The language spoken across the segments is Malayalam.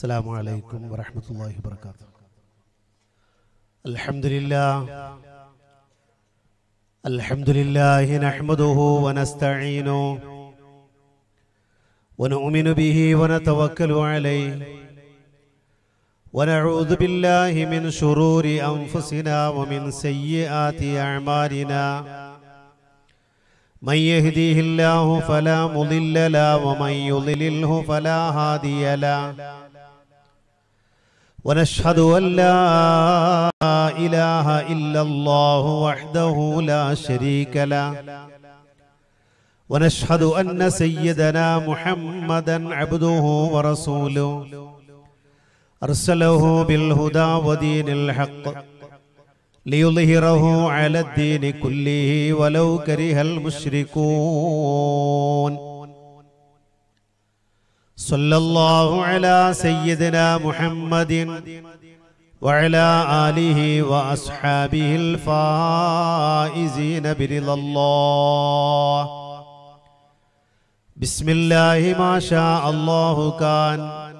السلام عليكم ورحمة الله وبركاته الحمد لله الحمد لله نحمده ونستعينه ونؤمن به ونتوكل عليه ونعوذ بالله من شرور أنفسنا ومن سيئات أعمالنا من يهديه الله فلا مضل له ومن يضلله فلا هادي له ونشهد أن لا إله إلا الله وحده لا شريك له ونشهد أن سيدنا محمدا عبده ورسوله أرسله بالهدى ودين الحق ليظهره على الدين كله ولو كره المشركون صلى الله على سيدنا محمد وعلى آله وأصحابه الفائزين برضا الله بسم الله ما شاء الله كان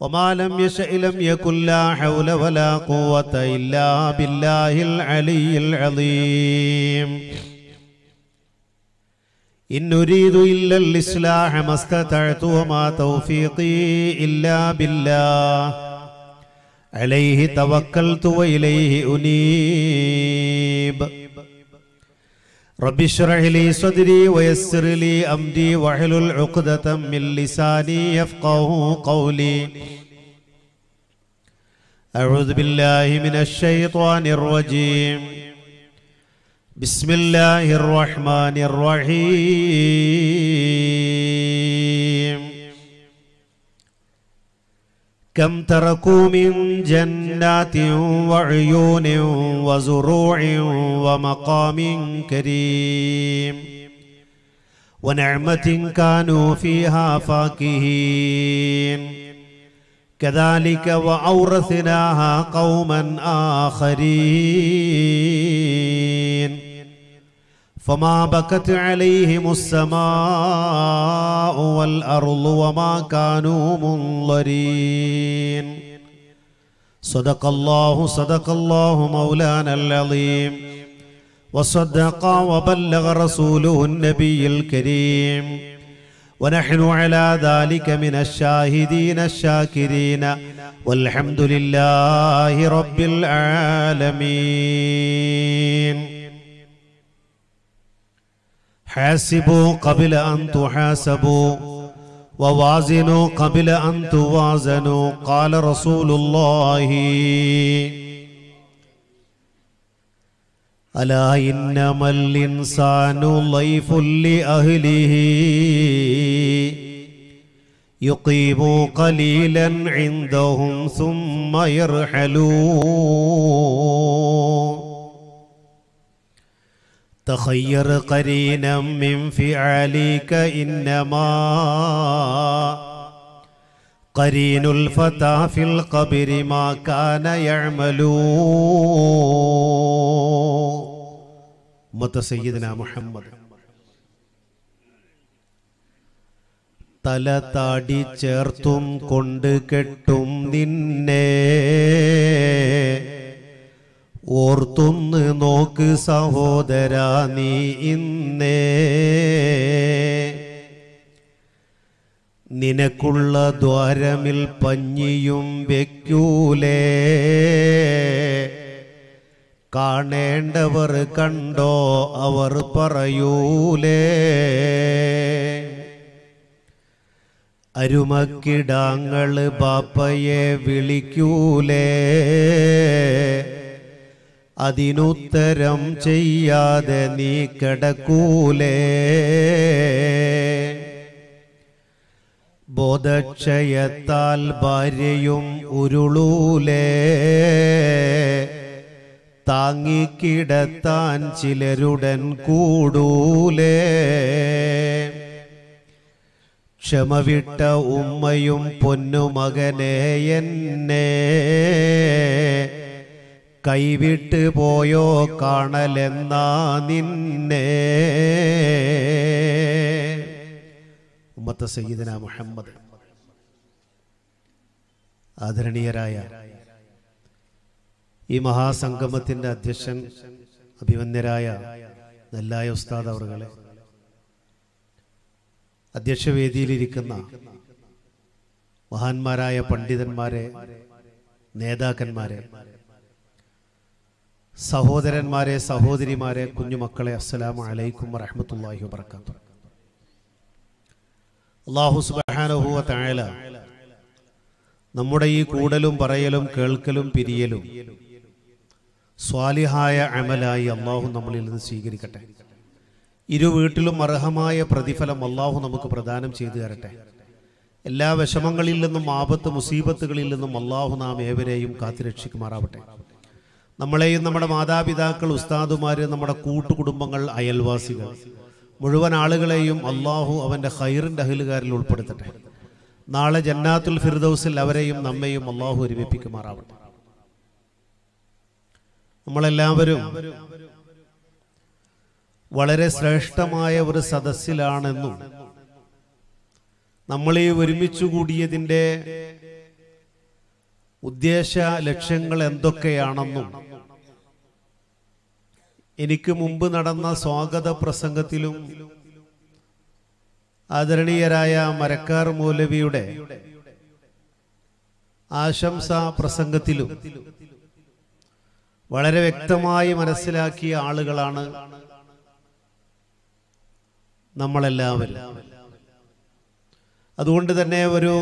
وما لم يشأ لم يكن لا حول ولا قوة إلا بالله العلي العظيم إن أريد إلا الإصلاح ما استطعت وما توفيقي إلا بالله عليه توكلت وإليه أنيب رب اشرح لي صدري ويسر لي أمري واحلل عقدة من لساني يفقه قولي أعوذ بالله من الشيطان الرجيم بسم الله الرحمن الرحيم كم تركوا من جنات وعيون وزروع ومقام كريم ونعمة كانوا فيها فاكهين كذلك وأورثناها قوما آخرين فما بكت عليهم السماء والأرض وما كانوا منظرين صدق الله صدق الله مولانا العظيم وصدق وبلغ رسوله النبي الكريم ونحن على ذلك من الشاهدين الشاكرين والحمد لله رب العالمين حاسبوا قبل أن تحاسبوا ووازنوا قبل أن توازنوا قال رسول الله ألا إنما الإنسان ضيف لأهله يقيم قليلا عندهم ثم يرحلون تخير قرينا من فعلك إنما قرين الفتى في القبر ما كان يعمل مت سيدنا محمد തല താടി ചേർത്തും കൊണ്ട് കെട്ടും നിന്നേ ഓർത്തുന്ന് നോക്ക് സഹോദര നീ ഇന്നേ നിനക്കുള്ള ദ്വാരമിൽ പഞ്ഞിയും വെക്കൂലേ കാണേണ്ടവർ കണ്ടോ അവർ പറയൂലേ അരുമക്കിടാങ്ങള് ബാപ്പയെ വിളിക്കൂലേ അതിനുത്തരം ചെയ്യാതെ നീ കടക്കൂലേ ബോധക്ഷയത്താൽ ഭാര്യയും ഉരുളൂലേ താങ്ങിക്കിടത്താൻ ചിലരുടൻ കൂടൂലേ ക്ഷമ വിട്ട ഉമ്മയും പൊന്നുമകനെ എന്നേ കൈവിട്ട് പോയോ കാണലെന്നാ നിന്നെ ഉമ്മത്ത് സയ്യിദന മുഹമ്മദ് ആദരണീയരായ ഈ മഹാസംഗമത്തിൻ്റെ അധ്യക്ഷൻ അഭിമന്യരായ നെല്ലായ ഉസ്താദ് അവർകളെ അധ്യക്ഷവേദിയിലിരിക്കുന്ന മഹാന്മാരായ പണ്ഡിതന്മാരെ നേതാക്കന്മാരെ സഹോദരന്മാരെ സഹോദരിമാരെ കുഞ്ഞുമക്കളെ അസ്സലാം അലൈക്കും വറഹമത്തല്ലാഹി വബർക്കാത്തു അള്ളാഹു സുബാനഹുവ തായാല നമ്മുടെ ഈ കൂടലും പറയലും കേൾക്കലും പിരിയലും സ്വാലിഹായ അമലായി അള്ളാഹു നമ്മളിൽ നിന്ന് സ്വീകരിക്കട്ടെ ഇരു വീട്ടിലും അർഹമായ പ്രതിഫലം അള്ളാഹു നമുക്ക് പ്രദാനം ചെയ്തു തരട്ടെ എല്ലാ വിഷമങ്ങളിൽ നിന്നും ആപത്ത് മുസീബത്തുകളിൽ നിന്നും അള്ളാഹു നാം ഏവരെയും കാത്തുരക്ഷിക്കുമാറാവട്ടെ നമ്മളെയും നമ്മുടെ മാതാപിതാക്കൾ ഉസ്താദുമാർ നമ്മുടെ കൂട്ടുകുടുംബങ്ങൾ അയൽവാസികൾ മുഴുവൻ ആളുകളെയും അള്ളാഹു അവൻ്റെ ഹൈറിൻ്റെ അഹിലുകാരിൽ ഉൾപ്പെടുത്തട്ടെ നാളെ ജന്നാത്തുൽ ഫിർദൌസിൽ അവരെയും നമ്മയും അള്ളാഹു ഒരുമിപ്പിക്കുമാറാവട്ടെ നമ്മളെല്ലാവരും വളരെ ശ്രേഷ്ഠമായ ഒരു സദസ്സിലാണെന്നും നമ്മളെ ഒരുമിച്ചു കൂടിയതിൻ്റെ ഉദ്ദേശ ലക്ഷ്യങ്ങൾ എന്തൊക്കെയാണെന്നും എനിക്ക് മുമ്പ് നടന്ന സ്വാഗത പ്രസംഗത്തിലും ആദരണീയരായ മരക്കാർ മൗലവിയുടെ ആശംസ പ്രസംഗത്തിലും വളരെ വ്യക്തമായി മനസ്സിലാക്കിയ ആളുകളാണ് നമ്മളെല്ലാവരും അതുകൊണ്ട് തന്നെ ഒരു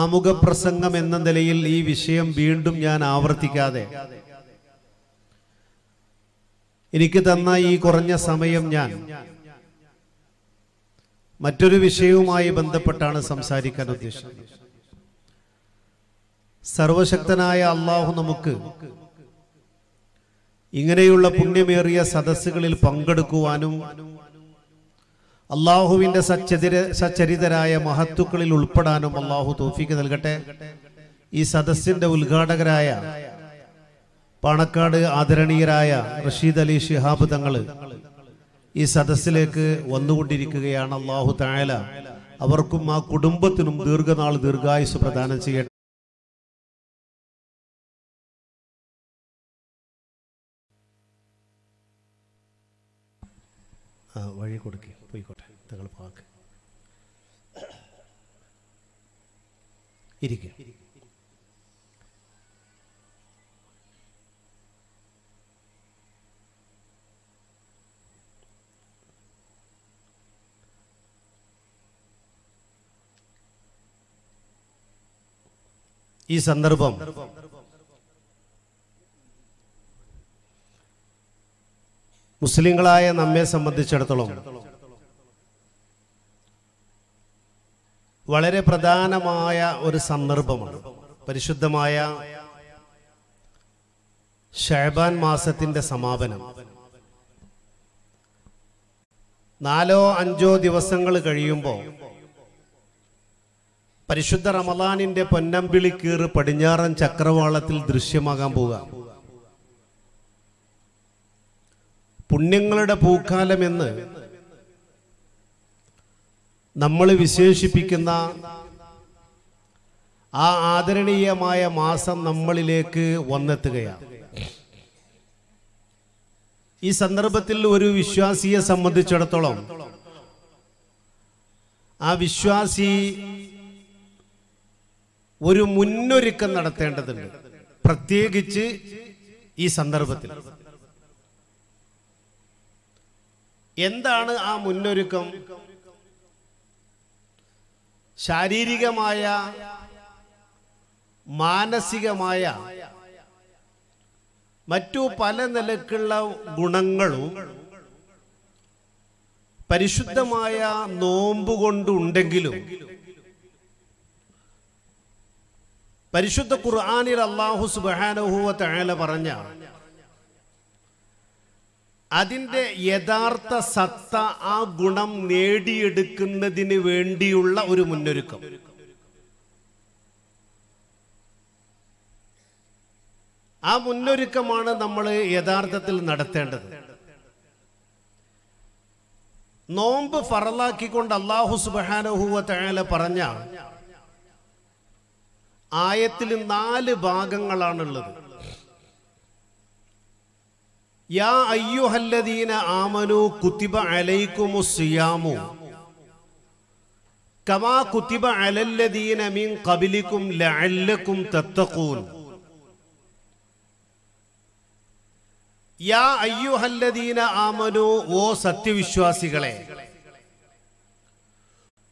ആമുഖ പ്രസംഗം എന്ന നിലയിൽ ഈ വിഷയം വീണ്ടും ഞാൻ ആവർത്തിക്കാതെ എനിക്ക് തന്ന ഈ കുറഞ്ഞ സമയം ഞാൻ മറ്റൊരു വിഷയവുമായി ബന്ധപ്പെട്ടാണ് സംസാരിക്കാൻ ഉദ്ദേശിച്ചത് സർവശക്തനായ അള്ളാഹു നമുക്ക് ഇങ്ങനെയുള്ള പുണ്യമേറിയ സദസ്സുകളിൽ പങ്കെടുക്കുവാനും അള്ളാഹുവിന്റെ സച്ചരിത സച്ചരിതരായ മഹത്തുക്കളിൽ ഉൾപ്പെടാനും അള്ളാഹു തോഫിക്ക് നൽകട്ടെ ഈ സദസ്സിന്റെ ഉദ്ഘാടകരായ പാണക്കാട് ആദരണീയരായ റഷീദ് അലി ഷിഹാബ് തങ്ങൾ ഈ സദസ്സിലേക്ക് വന്നുകൊണ്ടിരിക്കുകയാണ് അള്ളാഹു തായാല അവർക്കും ആ കുടുംബത്തിനും ദീർഘനാൾ ദീർഘായുസ് പ്രദാനം ചെയ്യട്ടെ വഴി കൊടുക്കുക പോയിക്കോട്ടെ തങ്ങൾ പാക്ക് ഇരിക്കുക ഈ സന്ദർഭം മുസ്ലിങ്ങളായ നമ്മെ സംബന്ധിച്ചിടത്തോളം വളരെ പ്രധാനമായ ഒരു സന്ദർഭമാണ് പരിശുദ്ധമായ ഷഹബാൻ മാസത്തിന്റെ സമാപനം നാലോ അഞ്ചോ ദിവസങ്ങൾ കഴിയുമ്പോൾ പരിശുദ്ധ റമലാനിന്റെ പൊന്നമ്പിളി കീറ് പടിഞ്ഞാറൻ ചക്രവാളത്തിൽ ദൃശ്യമാകാൻ പോകാം പുണ്യങ്ങളുടെ എന്ന് നമ്മൾ വിശേഷിപ്പിക്കുന്ന ആ ആദരണീയമായ മാസം നമ്മളിലേക്ക് വന്നെത്തുകയാണ് ഈ സന്ദർഭത്തിൽ ഒരു വിശ്വാസിയെ സംബന്ധിച്ചിടത്തോളം ആ വിശ്വാസി ഒരു മുന്നൊരുക്കം നടത്തേണ്ടതുണ്ട് പ്രത്യേകിച്ച് ഈ സന്ദർഭത്തിൽ എന്താണ് ആ മുന്നൊരുക്കം ശാരീരികമായ മാനസികമായ മറ്റു പല നിലക്കുള്ള ഗുണങ്ങളും പരിശുദ്ധമായ നോമ്പുകൊണ്ടുണ്ടെങ്കിലും പരിശുദ്ധ ഖുർആാനിൽ അള്ളാഹു സുബാനഹുവ പറഞ്ഞ അതിൻ്റെ യഥാർത്ഥ സത്ത ആ ഗുണം നേടിയെടുക്കുന്നതിന് വേണ്ടിയുള്ള ഒരു മുന്നൊരുക്കം ആ മുന്നൊരുക്കമാണ് നമ്മൾ യഥാർത്ഥത്തിൽ നടത്തേണ്ടത് നോമ്പ് ഫറലാക്കിക്കൊണ്ട് അള്ളാഹു സുബാനഹുവ പറഞ്ഞ ആയത്തിൽ നാല് ഭാഗങ്ങളാണുള്ളത് യാ അയ്യുഹല്ലദീന ആമനു കുത്തിബ അലൈക്കുമു സിയാമു കമാ കുത്തിബ അലല്ലദീന മിൻ കബിലിക്കും ലഅല്ലക്കും തത്തഖൂൻ യാ അയ്യുഹല്ലദീന ആമനു ഓ സത്യവിശ്വാസികളെ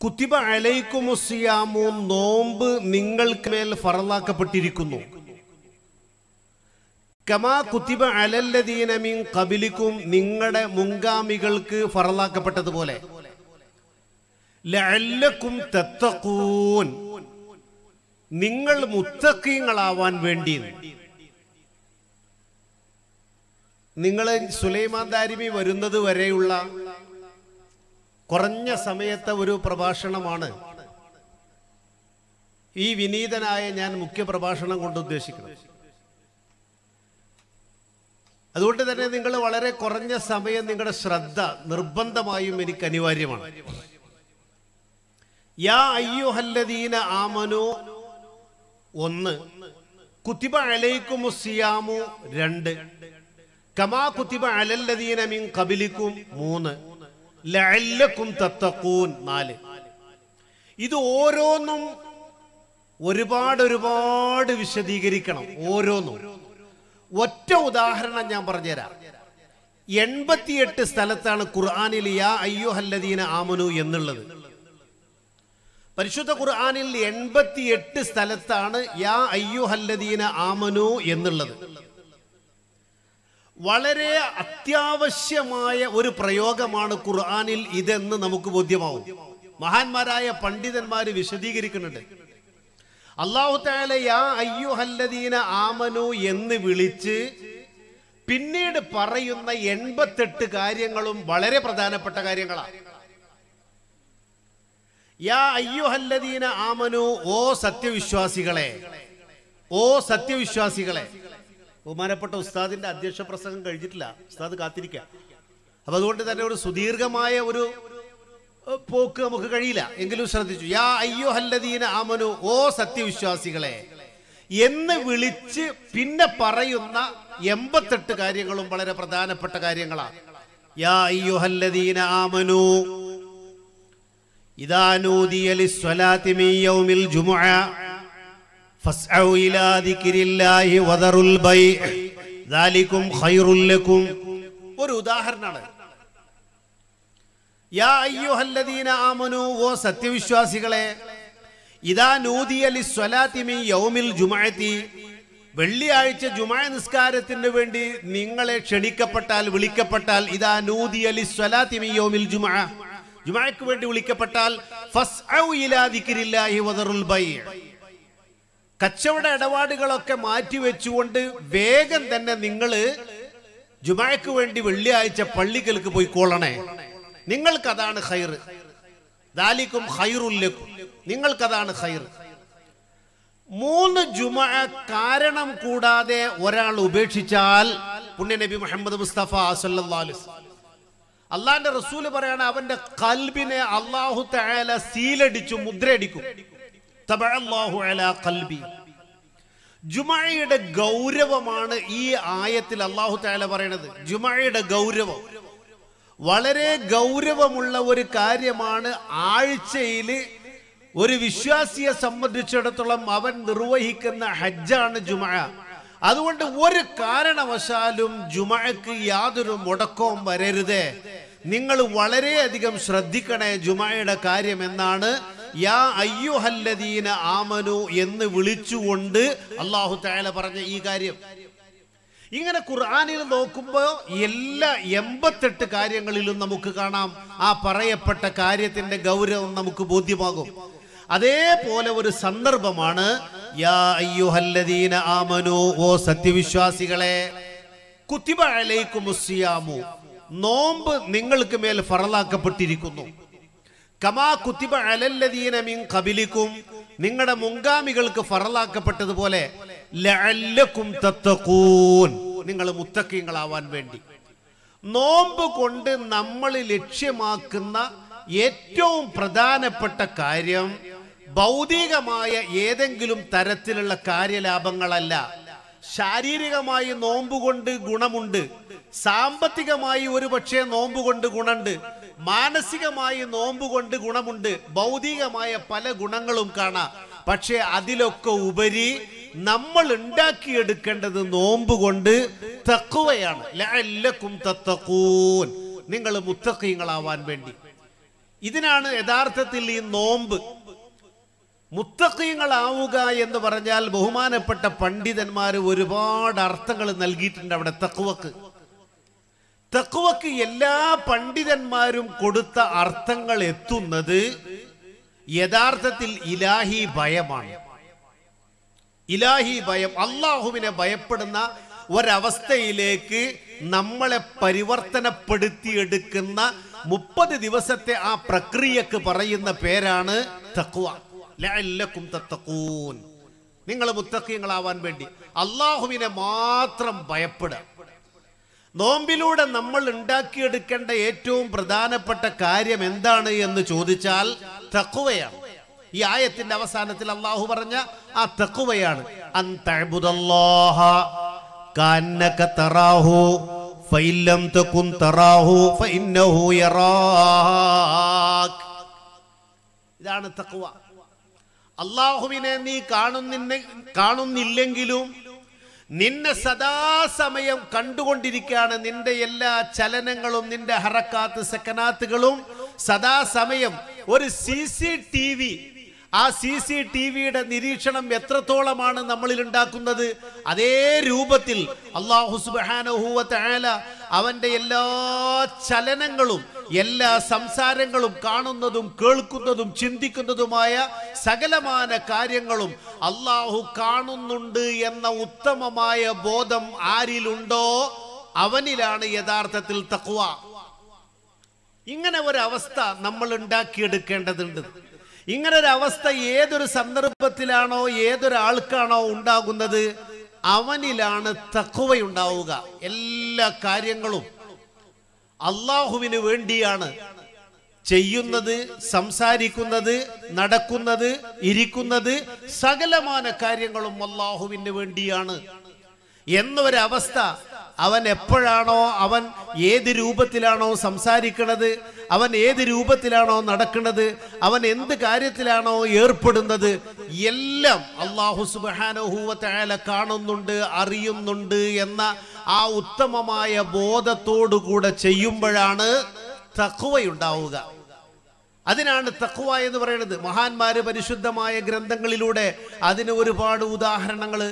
കുത്തിബ അലൈക്കുമുസിയാമു നോമ്പ് നിങ്ങൾക്ക് മേൽ ഫറലാക്കപ്പെട്ടിരിക്കുന്നു കമാ കുത്തിബ അലല്ലദീനമിൻ കബിലിക്കും നിങ്ങളുടെ മുൻഗാമികൾക്ക് ഫറലാക്കപ്പെട്ടതുപോലെ ലഅല്ലക്കും നിങ്ങൾ മുത്തക്കീങ്ങളാവാൻ വേണ്ടി നിങ്ങൾ സുലൈമാൻ ദാരിമി വരുന്നത് വരെയുള്ള കുറഞ്ഞ സമയത്തെ ഒരു പ്രഭാഷണമാണ് ഈ വിനീതനായ ഞാൻ മുഖ്യ പ്രഭാഷണം കൊണ്ട് ഉദ്ദേശിക്കുന്നത് അതുകൊണ്ട് തന്നെ നിങ്ങൾ വളരെ കുറഞ്ഞ സമയം നിങ്ങളുടെ ശ്രദ്ധ നിർബന്ധമായും എനിക്ക് അനിവാര്യമാണ് യാ അയ്യോഹല്ലദീന ആമനു ഒന്ന് കുത്തിബ അലൈക്കും സിയാമു രണ്ട് കമാ കുത്തിബ അലല്ലദീന മിൻ കബിലിക്കും മൂന്ന് ലഅല്ലകും തത്തഖൂൻ നാല് ഇത് ഓരോന്നും ഒരുപാട് ഒരുപാട് വിശദീകരിക്കണം ഓരോന്നും ഒറ്റ ഉദാഹരണം ഞാൻ പറഞ്ഞുതരാം എൺപത്തിയെട്ട് സ്ഥലത്താണ് ഖുർആാനിൽ യാ അയ്യോ ഹല്ലദീന ആമനു എന്നുള്ളത് പരിശുദ്ധ ഖുർആാനിൽ എൺപത്തിയെട്ട് സ്ഥലത്താണ് യാ അയ്യോ ഹല്ലദീന ആമനു എന്നുള്ളത് വളരെ അത്യാവശ്യമായ ഒരു പ്രയോഗമാണ് ഖുർആാനിൽ ഇതെന്ന് നമുക്ക് ബോധ്യമാവും മഹാന്മാരായ പണ്ഡിതന്മാർ വിശദീകരിക്കുന്നുണ്ട് അള്ളാഹു യാ അയ്യുഹല്ലദീന ആമനു എന്ന് വിളിച്ച് പിന്നീട് പറയുന്ന എൺപത്തെട്ട് കാര്യങ്ങളും വളരെ പ്രധാനപ്പെട്ട കാര്യങ്ങളാണ് യാ അയ്യുഹല്ലദീന ആമനു ഓ സത്യവിശ്വാസികളെ ഓ സത്യവിശ്വാസികളെ ബഹുമാനപ്പെട്ട ഉസ്താദിന്റെ അധ്യക്ഷ പ്രസംഗം കഴിഞ്ഞിട്ടില്ല ഉസ്താദ് കാത്തിരിക്കുക അപ്പൊ അതുകൊണ്ട് തന്നെ ഒരു സുദീർഘമായ ഒരു പോക്ക് നമുക്ക് കഴിയില്ല എങ്കിലും ശ്രദ്ധിച്ചു യാ അയ്യോ ഹല്ലദീന അമനു ഓ സത്യവിശ്വാസികളെ എന്ന് വിളിച്ച് പിന്നെ പറയുന്ന എൺപത്തെട്ട് കാര്യങ്ങളും വളരെ പ്രധാനപ്പെട്ട കാര്യങ്ങളാണ് യാ അയ്യോ ഹല്ലദീന ആമനു ഇതാനൂദിയലി സ്വലാത്തിമി യൗമിൽ ജുമുഅ فاسعوا إلى ذكر الله وذروا البيع ذلكم خير ഒരു ഉദാഹരണമാണ് യാ അയ്യുഹല്ലദീന ആമനു ഓ സത്യവിശ്വാസികളെ ഇതാ നൂതിയലി സ്വലാത്തിമി യൗമിൽ ജുമഅത്തി വെള്ളിയാഴ്ച ജുമാ നിസ്കാരത്തിന് വേണ്ടി നിങ്ങളെ ക്ഷണിക്കപ്പെട്ടാൽ വിളിക്കപ്പെട്ടാൽ ഇതാ നൂതിയലി സ്വലാത്തിമി യൗമിൽ ജുമാ ജുമാക്ക് വേണ്ടി വിളിക്കപ്പെട്ടാൽ ഫസ്ഔ ഇലാ ദിക്രില്ലാഹി വദറുൽ ബൈ കച്ചവട ഇടപാടുകളൊക്കെ മാറ്റി വെച്ചുകൊണ്ട് വേഗം തന്നെ നിങ്ങൾ ജുമാക്ക് വേണ്ടി വെള്ളിയാഴ്ച പള്ളികൾക്ക് പോയി കൊള്ളണേ നിങ്ങൾക്കതാണ് ഹൈർ ദാലിക്കും ഹൈറുല്ലും നിങ്ങൾക്കതാണ് ഹൈർ മൂന്ന് ജുമ കാരണം കൂടാതെ ഒരാൾ ഉപേക്ഷിച്ചാൽ പുണ്യനബി മുഹമ്മദ് മുസ്തഫ അള്ളാന്റെ റസൂല് പറയാണ് അവന്റെ കൽബിനെ അള്ളാഹു തയാല സീലടിച്ചു മുദ്രയടിക്കും ജുമഴയുടെ ഗൗരവമാണ് ഈ ആയത്തിൽ അള്ളാഹു താല പറയണത് ജുമഴയുടെ ഗൗരവം വളരെ ഗൗരവമുള്ള ഒരു കാര്യമാണ് ആഴ്ചയിൽ ഒരു വിശ്വാസിയെ സംബന്ധിച്ചിടത്തോളം അവൻ നിർവഹിക്കുന്ന ഹജ്ജാണ് ജുമഴ അതുകൊണ്ട് ഒരു കാരണവശാലും ജുമഴക്ക് യാതൊരു മുടക്കവും വരരുതേ നിങ്ങൾ വളരെയധികം ശ്രദ്ധിക്കണേ ജുമഴയുടെ കാര്യം എന്നാണ് യാ അയ്യുഹല്ലദീന ആമനു എന്ന് വിളിച്ചുകൊണ്ട് അള്ളാഹു താല പറഞ്ഞ ഈ കാര്യം ഇങ്ങനെ ഖുർആാനിൽ നോക്കുമ്പോൾ എല്ലാ എൺപത്തെട്ട് കാര്യങ്ങളിലും നമുക്ക് കാണാം ആ പറയപ്പെട്ട കാര്യത്തിന്റെ ഗൗരവം നമുക്ക് ബോധ്യമാകും അതേപോലെ ഒരു സന്ദർഭമാണ് യാ അയ്യുഹല്ലദീന ആമനു ഓ സത്യവിശ്വാസികളെ കുത്തിബ അലൈക്കും നോമ്പ് നിങ്ങൾക്ക് മേൽ ഫറലാക്കപ്പെട്ടിരിക്കുന്നു കമാ അലല്ലദീന മിൻ കബിലിക്കും നിങ്ങളുടെ മുങ്കാമികൾക്ക് ഫറലാക്കപ്പെട്ടതുപോലെ ലഅല്ലക്കും നിങ്ങൾ മുത്തക്കിങ്ങളാവാൻ വേണ്ടി നോമ്പ് കൊണ്ട് നമ്മൾ ലക്ഷ്യമാക്കുന്ന ഏറ്റവും പ്രധാനപ്പെട്ട കാര്യം ഭൗതികമായ ഏതെങ്കിലും തരത്തിലുള്ള കാര്യലാഭങ്ങളല്ല ശാരീരികമായി നോമ്പുകൊണ്ട് ഗുണമുണ്ട് സാമ്പത്തികമായി ഒരു പക്ഷേ നോമ്പ് ഗുണമുണ്ട് മാനസികമായി നോമ്പ് കൊണ്ട് ഗുണമുണ്ട് ഭൗതികമായ പല ഗുണങ്ങളും കാണാം പക്ഷെ അതിലൊക്കെ ഉപരി നമ്മൾ ഉണ്ടാക്കിയെടുക്കേണ്ടത് നോമ്പ് കൊണ്ട് തക്കുവയാണ് എല്ലക്കും തത്തക്കൂൻ നിങ്ങൾ മുത്തക്കീങ്ങളാവാൻ വേണ്ടി ഇതിനാണ് യഥാർത്ഥത്തിൽ ഈ നോമ്പ് മുത്തക്കീങ്ങളാവുക എന്ന് പറഞ്ഞാൽ ബഹുമാനപ്പെട്ട പണ്ഡിതന്മാർ ഒരുപാട് അർത്ഥങ്ങൾ നൽകിയിട്ടുണ്ട് അവിടെ തക്കുവക്ക് തക്കുവക്ക് എല്ലാ പണ്ഡിതന്മാരും കൊടുത്ത അർത്ഥങ്ങൾ എത്തുന്നത് യഥാർത്ഥത്തിൽ ഇലാഹി ഭയമാണ് ഇലാഹി ഭയം അള്ളാഹുവിനെ ഭയപ്പെടുന്ന ഒരവസ്ഥയിലേക്ക് നമ്മളെ പരിവർത്തനപ്പെടുത്തിയെടുക്കുന്ന മുപ്പത് ദിവസത്തെ ആ പ്രക്രിയക്ക് പറയുന്ന പേരാണ് തക്കുവ ലഅല്ലക്കും തത്തക്കൂൻ നിങ്ങൾ മുത്തക്കിയങ്ങളാവാൻ വേണ്ടി അള്ളാഹുവിനെ മാത്രം ഭയപ്പെടുക നോമ്പിലൂടെ നമ്മൾ ഉണ്ടാക്കിയെടുക്കേണ്ട ഏറ്റവും പ്രധാനപ്പെട്ട കാര്യം എന്താണ് എന്ന് ചോദിച്ചാൽ തക്കുവയാണ് ഈ ആയത്തിന്റെ അവസാനത്തിൽ അള്ളാഹു പറഞ്ഞ ആ തക്കുവയാണ് ഇതാണ് അള്ളാഹുവിനെ നീ കാണുന്നില്ലെങ്കിലും നിന്നെ സദാസമയം കണ്ടുകൊണ്ടിരിക്കുകയാണ് നിന്റെ എല്ലാ ചലനങ്ങളും നിന്റെ ഹറക്കാത്ത് സെക്കനാത്തുകളും സദാസമയം ഒരു സി സി ടി വി ആ സി സി ടി വിയുടെ നിരീക്ഷണം എത്രത്തോളമാണ് നമ്മളിൽ ഉണ്ടാക്കുന്നത് അതേ രൂപത്തിൽ അള്ളാഹു അവന്റെ എല്ലാ ചലനങ്ങളും എല്ലാ സംസാരങ്ങളും കാണുന്നതും കേൾക്കുന്നതും ചിന്തിക്കുന്നതുമായ സകലമാന കാര്യങ്ങളും അള്ളാഹു കാണുന്നുണ്ട് എന്ന ഉത്തമമായ ബോധം ആരിലുണ്ടോ അവനിലാണ് യഥാർത്ഥത്തിൽ തക്കുവ ഇങ്ങനെ ഒരവസ്ഥ നമ്മൾ ഉണ്ടാക്കിയെടുക്കേണ്ടതുണ്ട് ഇങ്ങനൊരവസ്ഥ ഏതൊരു സന്ദർഭത്തിലാണോ ഏതൊരാൾക്കാണോ ഉണ്ടാകുന്നത് അവനിലാണ് തക്കുവയുണ്ടാവുക എല്ലാ കാര്യങ്ങളും അള്ളാഹുവിന് വേണ്ടിയാണ് ചെയ്യുന്നത് സംസാരിക്കുന്നത് നടക്കുന്നത് ഇരിക്കുന്നത് സകലമാന കാര്യങ്ങളും അള്ളാഹുവിന് വേണ്ടിയാണ് എന്നൊരവസ്ഥ അവൻ എപ്പോഴാണോ അവൻ ഏത് രൂപത്തിലാണോ സംസാരിക്കുന്നത് അവൻ ഏത് രൂപത്തിലാണോ നടക്കുന്നത് അവൻ എന്ത് കാര്യത്തിലാണോ ഏർപ്പെടുന്നത് എല്ലാം അള്ളാഹു സുബാനോഹൂവത്തായ കാണുന്നുണ്ട് അറിയുന്നുണ്ട് എന്ന ആ ഉത്തമമായ ബോധത്തോടുകൂടെ ചെയ്യുമ്പോഴാണ് തക്കുവയുണ്ടാവുക അതിനാണ് തക്കുവ എന്ന് പറയുന്നത് മഹാന്മാര് പരിശുദ്ധമായ ഗ്രന്ഥങ്ങളിലൂടെ അതിന് ഒരുപാട് ഉദാഹരണങ്ങൾ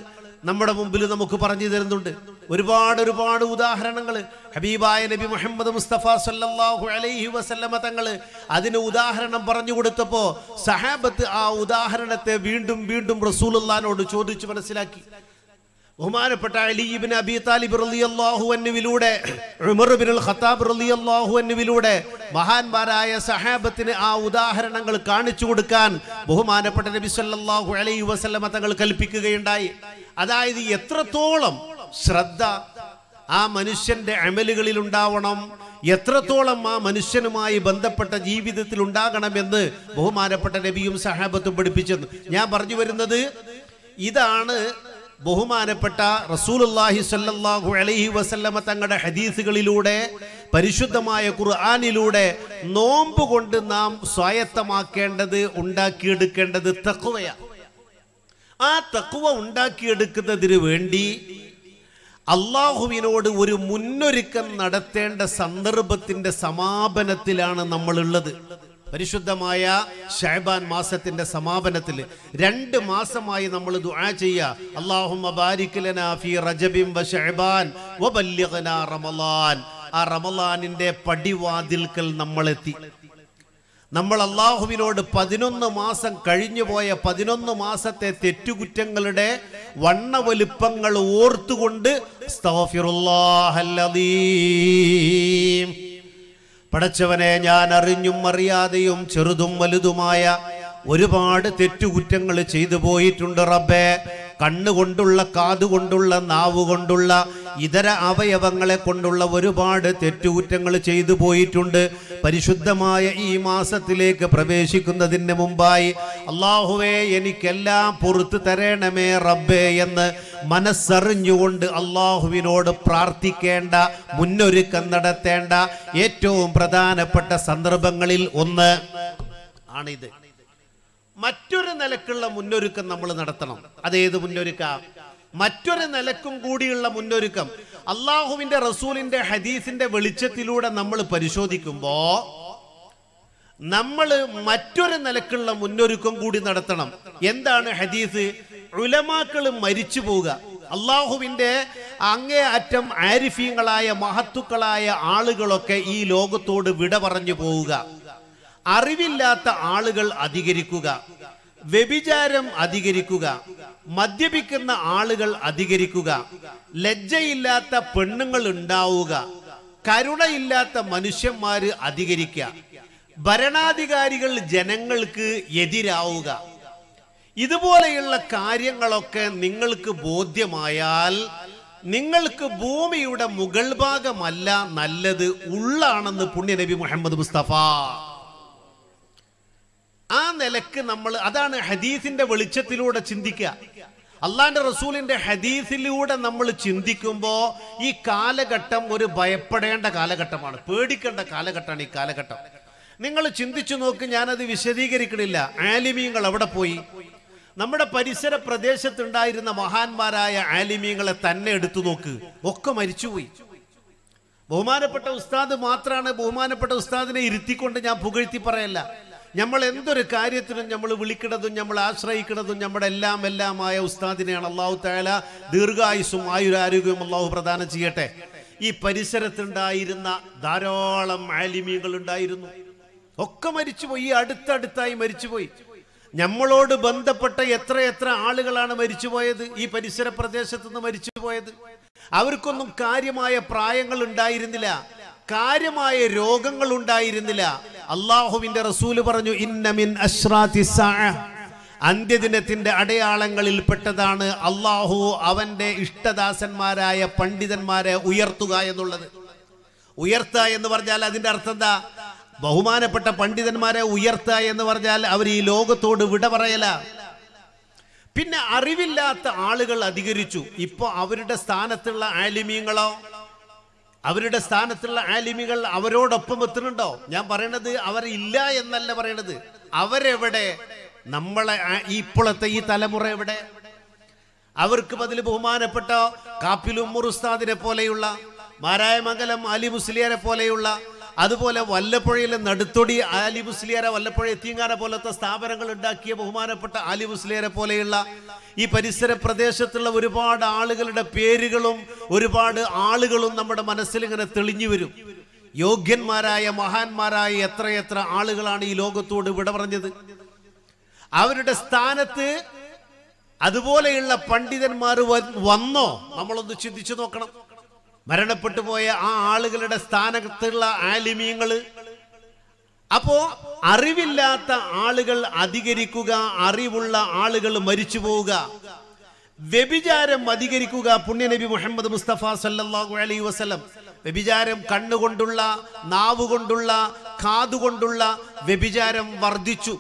നമ്മുടെ മുമ്പിൽ നമുക്ക് പറഞ്ഞു തരുന്നുണ്ട് ഒരുപാട് ഒരുപാട് ഉദാഹരണങ്ങൾ ഹബീബായ നബി മുഹമ്മദ് മുസ്തഫ സല്ലാഹു അലൈഹി വസല്ലമ തങ്ങൾ അതിന് ഉദാഹരണം പറഞ്ഞു കൊടുത്തപ്പോൾ സഹാബത്ത് ആ ഉദാഹരണത്തെ വീണ്ടും വീണ്ടും റസൂലുള്ളാനോട് ചോദിച്ചു മനസ്സിലാക്കി ബഹുമാനപ്പെട്ട അലിബിൻ അബി താലിബ് റലിയല്ലാഹു അനുവിലൂടെ ഉമർബിനുൽ ഖത്താബ് റലിയല്ലാഹു അനുവിലൂടെ മഹാന്മാരായ സഹാബത്തിന് ആ ഉദാഹരണങ്ങൾ കാണിച്ചു കൊടുക്കാൻ ബഹുമാനപ്പെട്ട നബി സല്ലല്ലാഹു അലൈഹി വസല്ലമ തങ്ങൾ കൽപ്പിക്കുകയുണ്ടായി അതായത് എത്രത്തോളം ശ്രദ്ധ ആ മനുഷ്യന്റെ അമലുകളിൽ ഉണ്ടാവണം എത്രത്തോളം ആ മനുഷ്യനുമായി ബന്ധപ്പെട്ട ജീവിതത്തിൽ ഉണ്ടാകണമെന്ന് ബഹുമാനപ്പെട്ട നബിയും സഹാബത്തും പഠിപ്പിച്ചെന്ന് ഞാൻ പറഞ്ഞു വരുന്നത് ഇതാണ് ബഹുമാനപ്പെട്ട റസൂലുല്ലാഹി സല്ലാഹു അലൈഹി വസല്ലമ തങ്ങളുടെ ഹദീസുകളിലൂടെ പരിശുദ്ധമായ ഖുർആാനിലൂടെ നോമ്പ് കൊണ്ട് നാം സ്വായത്തമാക്കേണ്ടത് ഉണ്ടാക്കിയെടുക്കേണ്ടത് തക്കുവയാണ് ആ തക്കുവ ഉണ്ടാക്കിയെടുക്കുന്നതിന് വേണ്ടി അള്ളാഹുവിനോട് ഒരു മുന്നൊരുക്കം നടത്തേണ്ട സന്ദർഭത്തിൻ്റെ സമാപനത്തിലാണ് നമ്മളുള്ളത് ഉള്ളത് പരിശുദ്ധമായ ഷഹബാൻ മാസത്തിന്റെ സമാപനത്തിൽ രണ്ട് മാസമായി നമ്മൾ ദുആ ചെയ്യുക അല്ലാഹുമ്മ ബാരിക് ലനാ ഫീ റജബിൻ വ ഷഹബാൻ വ ബല്ലിഗ്നാ റമളാൻ ആ റമളാനിന്റെ പടിവാതിൽക്കൽ നമ്മൾ എത്തി നമ്മൾ അള്ളാഹുവിനോട് പതിനൊന്ന് മാസം കഴിഞ്ഞുപോയ പതിനൊന്ന് മാസത്തെ തെറ്റുകുറ്റങ്ങളുടെ വണ്ണ വലുപ്പങ്ങൾ ഓർത്തുകൊണ്ട് പടച്ചവനെ ഞാൻ അറിഞ്ഞും അറിയാതെയും ചെറുതും വലുതുമായ ഒരുപാട് തെറ്റുകുറ്റങ്ങൾ ചെയ്തു പോയിട്ടുണ്ട് റബ്ബേ കണ്ണുകൊണ്ടുള്ള കാതുകൊണ്ടുള്ള നാവ് കൊണ്ടുള്ള ഇതര അവയവങ്ങളെ കൊണ്ടുള്ള ഒരുപാട് തെറ്റുകുറ്റങ്ങൾ ചെയ്തു പോയിട്ടുണ്ട് പരിശുദ്ധമായ ഈ മാസത്തിലേക്ക് പ്രവേശിക്കുന്നതിന് മുമ്പായി അള്ളാഹുവേ എനിക്കെല്ലാം പുറത്തു തരണമേ റബ്ബേ എന്ന് മനസ്സറിഞ്ഞുകൊണ്ട് അള്ളാഹുവിനോട് പ്രാർത്ഥിക്കേണ്ട മുന്നൊരുക്കം നടത്തേണ്ട ഏറ്റവും പ്രധാനപ്പെട്ട സന്ദർഭങ്ങളിൽ ഒന്ന് ആണിത് മറ്റൊരു നിലക്കുള്ള മുന്നൊരുക്കം നമ്മൾ നടത്തണം അതേത് മുന്നൊരുക്ക മറ്റൊരു നിലക്കും കൂടിയുള്ള മുന്നൊരുക്കം അള്ളാഹുവിന്റെ റസൂലിന്റെ ഹദീസിന്റെ വെളിച്ചത്തിലൂടെ നമ്മൾ പരിശോധിക്കുമ്പോ നമ്മൾ മറ്റൊരു നിലക്കുള്ള മുന്നൊരുക്കം കൂടി നടത്തണം എന്താണ് ഹദീസ് ഉലമാക്കൾ മരിച്ചു പോവുക അങ്ങേ അങ്ങേയറ്റം ആരിഫീങ്ങളായ മഹത്തുക്കളായ ആളുകളൊക്കെ ഈ ലോകത്തോട് വിട പറഞ്ഞു പോവുക അറിവില്ലാത്ത ആളുകൾ അധികരിക്കുക വ്യഭിചാരം അധികരിക്കുക മദ്യപിക്കുന്ന ആളുകൾ അധികരിക്കുക ലജ്ജയില്ലാത്ത പെണ്ണുങ്ങൾ ഉണ്ടാവുക കരുണയില്ലാത്ത മനുഷ്യന്മാര് അധികരിക്കുക ഭരണാധികാരികൾ ജനങ്ങൾക്ക് എതിരാവുക ഇതുപോലെയുള്ള കാര്യങ്ങളൊക്കെ നിങ്ങൾക്ക് ബോധ്യമായാൽ നിങ്ങൾക്ക് ഭൂമിയുടെ മുകൾ ഭാഗമല്ല നല്ലത് ഉള്ളാണെന്ന് പുണ്യനബി മുഹമ്മദ് മുസ്തഫ ആ നിലക്ക് നമ്മൾ അതാണ് ഹദീസിന്റെ വെളിച്ചത്തിലൂടെ ചിന്തിക്കുക അള്ളാന്റെ റസൂലിന്റെ ഹദീസിലൂടെ നമ്മൾ ചിന്തിക്കുമ്പോൾ ഈ കാലഘട്ടം ഒരു ഭയപ്പെടേണ്ട കാലഘട്ടമാണ് പേടിക്കേണ്ട കാലഘട്ടമാണ് ഈ കാലഘട്ടം നിങ്ങൾ ചിന്തിച്ചു നോക്ക് ഞാനത് വിശദീകരിക്കണില്ല ആലിമീങ്ങൾ അവിടെ പോയി നമ്മുടെ പരിസര പ്രദേശത്തുണ്ടായിരുന്ന മഹാന്മാരായ ആലിമീങ്ങളെ തന്നെ എടുത്തു നോക്ക് ഒക്കെ മരിച്ചുപോയി ബഹുമാനപ്പെട്ട ഉസ്താദ് മാത്രമാണ് ബഹുമാനപ്പെട്ട ഉസ്താദിനെ ഇരുത്തിക്കൊണ്ട് ഞാൻ പുകഴ്ത്തി പറയല്ല നമ്മൾ എന്തൊരു കാര്യത്തിനും നമ്മൾ വിളിക്കണതും നമ്മൾ ആശ്രയിക്കണതും നമ്മുടെ എല്ലാം എല്ലാമായ ഉസ്താദിനെയാണ് അള്ളാഹു തായാല ദീർഘായുസും ആയുരാരോഗ്യവും അള്ളാഹു പ്രദാനം ചെയ്യട്ടെ ഈ പരിസരത്തുണ്ടായിരുന്ന ധാരാളം ആലിമീകൾ ഉണ്ടായിരുന്നു ഒക്കെ മരിച്ചുപോയി ഈ അടുത്തടുത്തായി മരിച്ചുപോയി നമ്മളോട് ബന്ധപ്പെട്ട എത്ര എത്ര ആളുകളാണ് മരിച്ചുപോയത് ഈ പരിസര പ്രദേശത്തുനിന്ന് മരിച്ചുപോയത് അവർക്കൊന്നും കാര്യമായ പ്രായങ്ങൾ ഉണ്ടായിരുന്നില്ല കാര്യമായ രോഗങ്ങൾ ഉണ്ടായിരുന്നില്ല അള്ളാഹുവിന്റെ റസൂല് പറഞ്ഞു ഇന്നമിൻ അന്ത്യദിനത്തിന്റെ അടയാളങ്ങളിൽ പെട്ടതാണ് അള്ളാഹു അവന്റെ ഇഷ്ടദാസന്മാരായ പണ്ഡിതന്മാരെ ഉയർത്തുക എന്നുള്ളത് ഉയർത്തുക എന്ന് പറഞ്ഞാൽ അതിന്റെ അർത്ഥം എന്താ ബഹുമാനപ്പെട്ട പണ്ഡിതന്മാരെ ഉയർത്തുക എന്ന് പറഞ്ഞാൽ അവർ ഈ ലോകത്തോട് വിട പറയല പിന്നെ അറിവില്ലാത്ത ആളുകൾ അധികരിച്ചു ഇപ്പോൾ അവരുടെ സ്ഥാനത്തുള്ള ആലിമീങ്ങളോ അവരുടെ സ്ഥാനത്തുള്ള ആലിമികൾ അവരോടൊപ്പം എത്തുന്നുണ്ടോ ഞാൻ പറയണത് അവരില്ല എന്നല്ല പറയണത് അവരെവിടെ നമ്മളെ ഇപ്പോഴത്തെ ഈ തലമുറ എവിടെ അവർക്ക് അതിൽ ബഹുമാനപ്പെട്ട കാപ്പിലും മുറുസ്താദിനെ പോലെയുള്ള മാരായമംഗലം അലി മുസ്ലിയാരെ പോലെയുള്ള അതുപോലെ വല്ലപ്പുഴയിലെ നടുത്തൊടി ആലി മുസ്ലിയാരെ വല്ലപ്പുഴ എത്തിയങ്കാന പോലത്തെ സ്ഥാപനങ്ങൾ ഉണ്ടാക്കിയ ബഹുമാനപ്പെട്ട ആലി മുസ്ലിയാരെ പോലെയുള്ള ഈ പരിസര പ്രദേശത്തുള്ള ഒരുപാട് ആളുകളുടെ പേരുകളും ഒരുപാട് ആളുകളും നമ്മുടെ മനസ്സിൽ ഇങ്ങനെ തെളിഞ്ഞു വരും യോഗ്യന്മാരായ മഹാന്മാരായ എത്രയെത്ര ആളുകളാണ് ഈ ലോകത്തോട് വിട പറഞ്ഞത് അവരുടെ സ്ഥാനത്ത് അതുപോലെയുള്ള പണ്ഡിതന്മാർ വന്നോ നമ്മളൊന്ന് ചിന്തിച്ചു നോക്കണം മരണപ്പെട്ടു പോയ ആ ആളുകളുടെ സ്ഥാനത്തുള്ള ആലിമീങ്ങൾ അപ്പോ അറിവില്ലാത്ത ആളുകൾ അധികരിക്കുക അറിവുള്ള ആളുകൾ മരിച്ചു പോവുക വ്യഭിചാരം അധികരിക്കുക പുണ്യനബി മുഹമ്മദ് മുസ്തഫ സല്ലാഹു അലൈ വസ്ലം വ്യഭിചാരം കണ്ണുകൊണ്ടുള്ള നാവുകൊണ്ടുള്ള കാതുകൊണ്ടുള്ള വ്യഭിചാരം വർദ്ധിച്ചു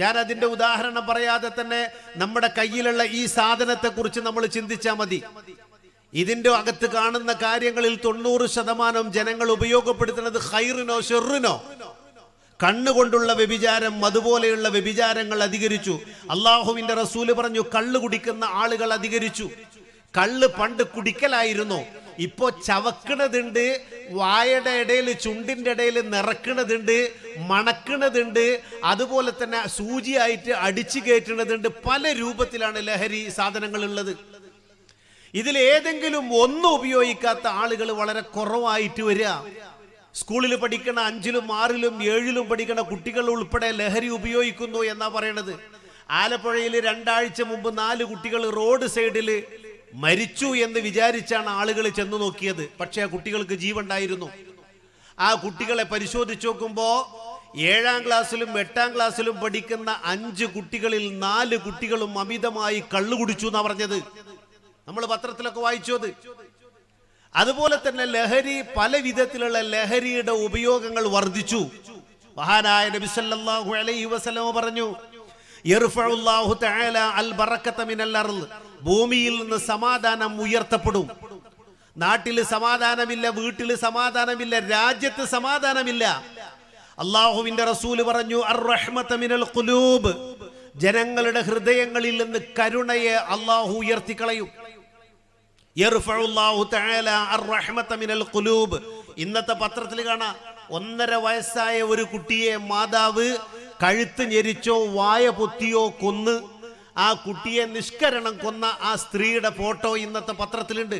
ഞാൻ അതിന്റെ ഉദാഹരണം പറയാതെ തന്നെ നമ്മുടെ കയ്യിലുള്ള ഈ സാധനത്തെക്കുറിച്ച് നമ്മൾ ചിന്തിച്ചാൽ മതി ഇതിൻ്റെ അകത്ത് കാണുന്ന കാര്യങ്ങളിൽ തൊണ്ണൂറ് ശതമാനം ജനങ്ങൾ ഉപയോഗപ്പെടുത്തുന്നത് ഹൈറിനോ ഷെറിനോ കണ്ണുകൊണ്ടുള്ള വ്യഭിചാരം അതുപോലെയുള്ള വ്യഭിചാരങ്ങൾ അധികരിച്ചു അള്ളാഹുവിൻ്റെ റസൂല് പറഞ്ഞു കള്ള് കുടിക്കുന്ന ആളുകൾ അധികരിച്ചു കള്ള് പണ്ട് കുടിക്കലായിരുന്നു ഇപ്പോ ചവക്കണതുണ്ട് വായയുടെ ഇടയിൽ ചുണ്ടിൻ്റെ ഇടയിൽ നിറക്കണതുണ്ട് മണക്കണതുണ്ട് അതുപോലെ തന്നെ സൂചിയായിട്ട് അടിച്ചു കയറ്റണതുണ്ട് പല രൂപത്തിലാണ് ലഹരി സാധനങ്ങൾ ഉള്ളത് ഇതിൽ ഏതെങ്കിലും ഒന്നും ഉപയോഗിക്കാത്ത ആളുകൾ വളരെ കുറവായിട്ട് വരിക സ്കൂളിൽ പഠിക്കണ അഞ്ചിലും ആറിലും ഏഴിലും പഠിക്കണ കുട്ടികൾ ഉൾപ്പെടെ ലഹരി ഉപയോഗിക്കുന്നു എന്നാ പറയണത് ആലപ്പുഴയിൽ രണ്ടാഴ്ച മുമ്പ് നാല് കുട്ടികൾ റോഡ് സൈഡിൽ മരിച്ചു എന്ന് വിചാരിച്ചാണ് ആളുകൾ ചെന്നു നോക്കിയത് പക്ഷേ ആ കുട്ടികൾക്ക് ജീവണ്ടായിരുന്നു ആ കുട്ടികളെ പരിശോധിച്ചു നോക്കുമ്പോ ഏഴാം ക്ലാസ്സിലും എട്ടാം ക്ലാസ്സിലും പഠിക്കുന്ന അഞ്ച് കുട്ടികളിൽ നാല് കുട്ടികളും അമിതമായി കള്ളു കുടിച്ചു എന്നാ പറഞ്ഞത് നമ്മൾ പത്രത്തിലൊക്കെ വായിച്ചത് അത് അതുപോലെ തന്നെ ലഹരി പല വിധത്തിലുള്ള ലഹരിയുടെ ഉപയോഗങ്ങൾ വർദ്ധിച്ചു മഹാനായ നബി സല്ലല്ലാഹു അലൈഹി വസല്ലം പറഞ്ഞു യർഫഉല്ലാഹു തആല അൽ ബറകത മിനൽ അർദ് ഭൂമിയിൽ നിന്ന് സമാധാനം ഉയർത്തപ്പെടും നാട്ടിൽ സമാധാനമില്ല വീട്ടിൽ സമാധാനമില്ല രാജ്യത്ത് സമാധാനമില്ല അള്ളാഹുവിന്റെ റസൂല് പറഞ്ഞു അർ റഹ്മത മിനൽ ഖുലൂബ് ജനങ്ങളുടെ ഹൃദയങ്ങളിൽ നിന്ന് കരുണയെ അള്ളാഹു ഉയർത്തിക്കളയും ഇന്നത്തെ പത്രത്തിൽ കാണാ ഒന്നര വയസ്സായ ഒരു കുട്ടിയെ മാതാവ് കഴുത്ത് ഞെരിച്ചോ വായ പൊത്തിയോ കൊന്ന് ആ കുട്ടിയെ നിഷ്കരണം കൊന്ന ആ സ്ത്രീയുടെ ഫോട്ടോ ഇന്നത്തെ പത്രത്തിലുണ്ട്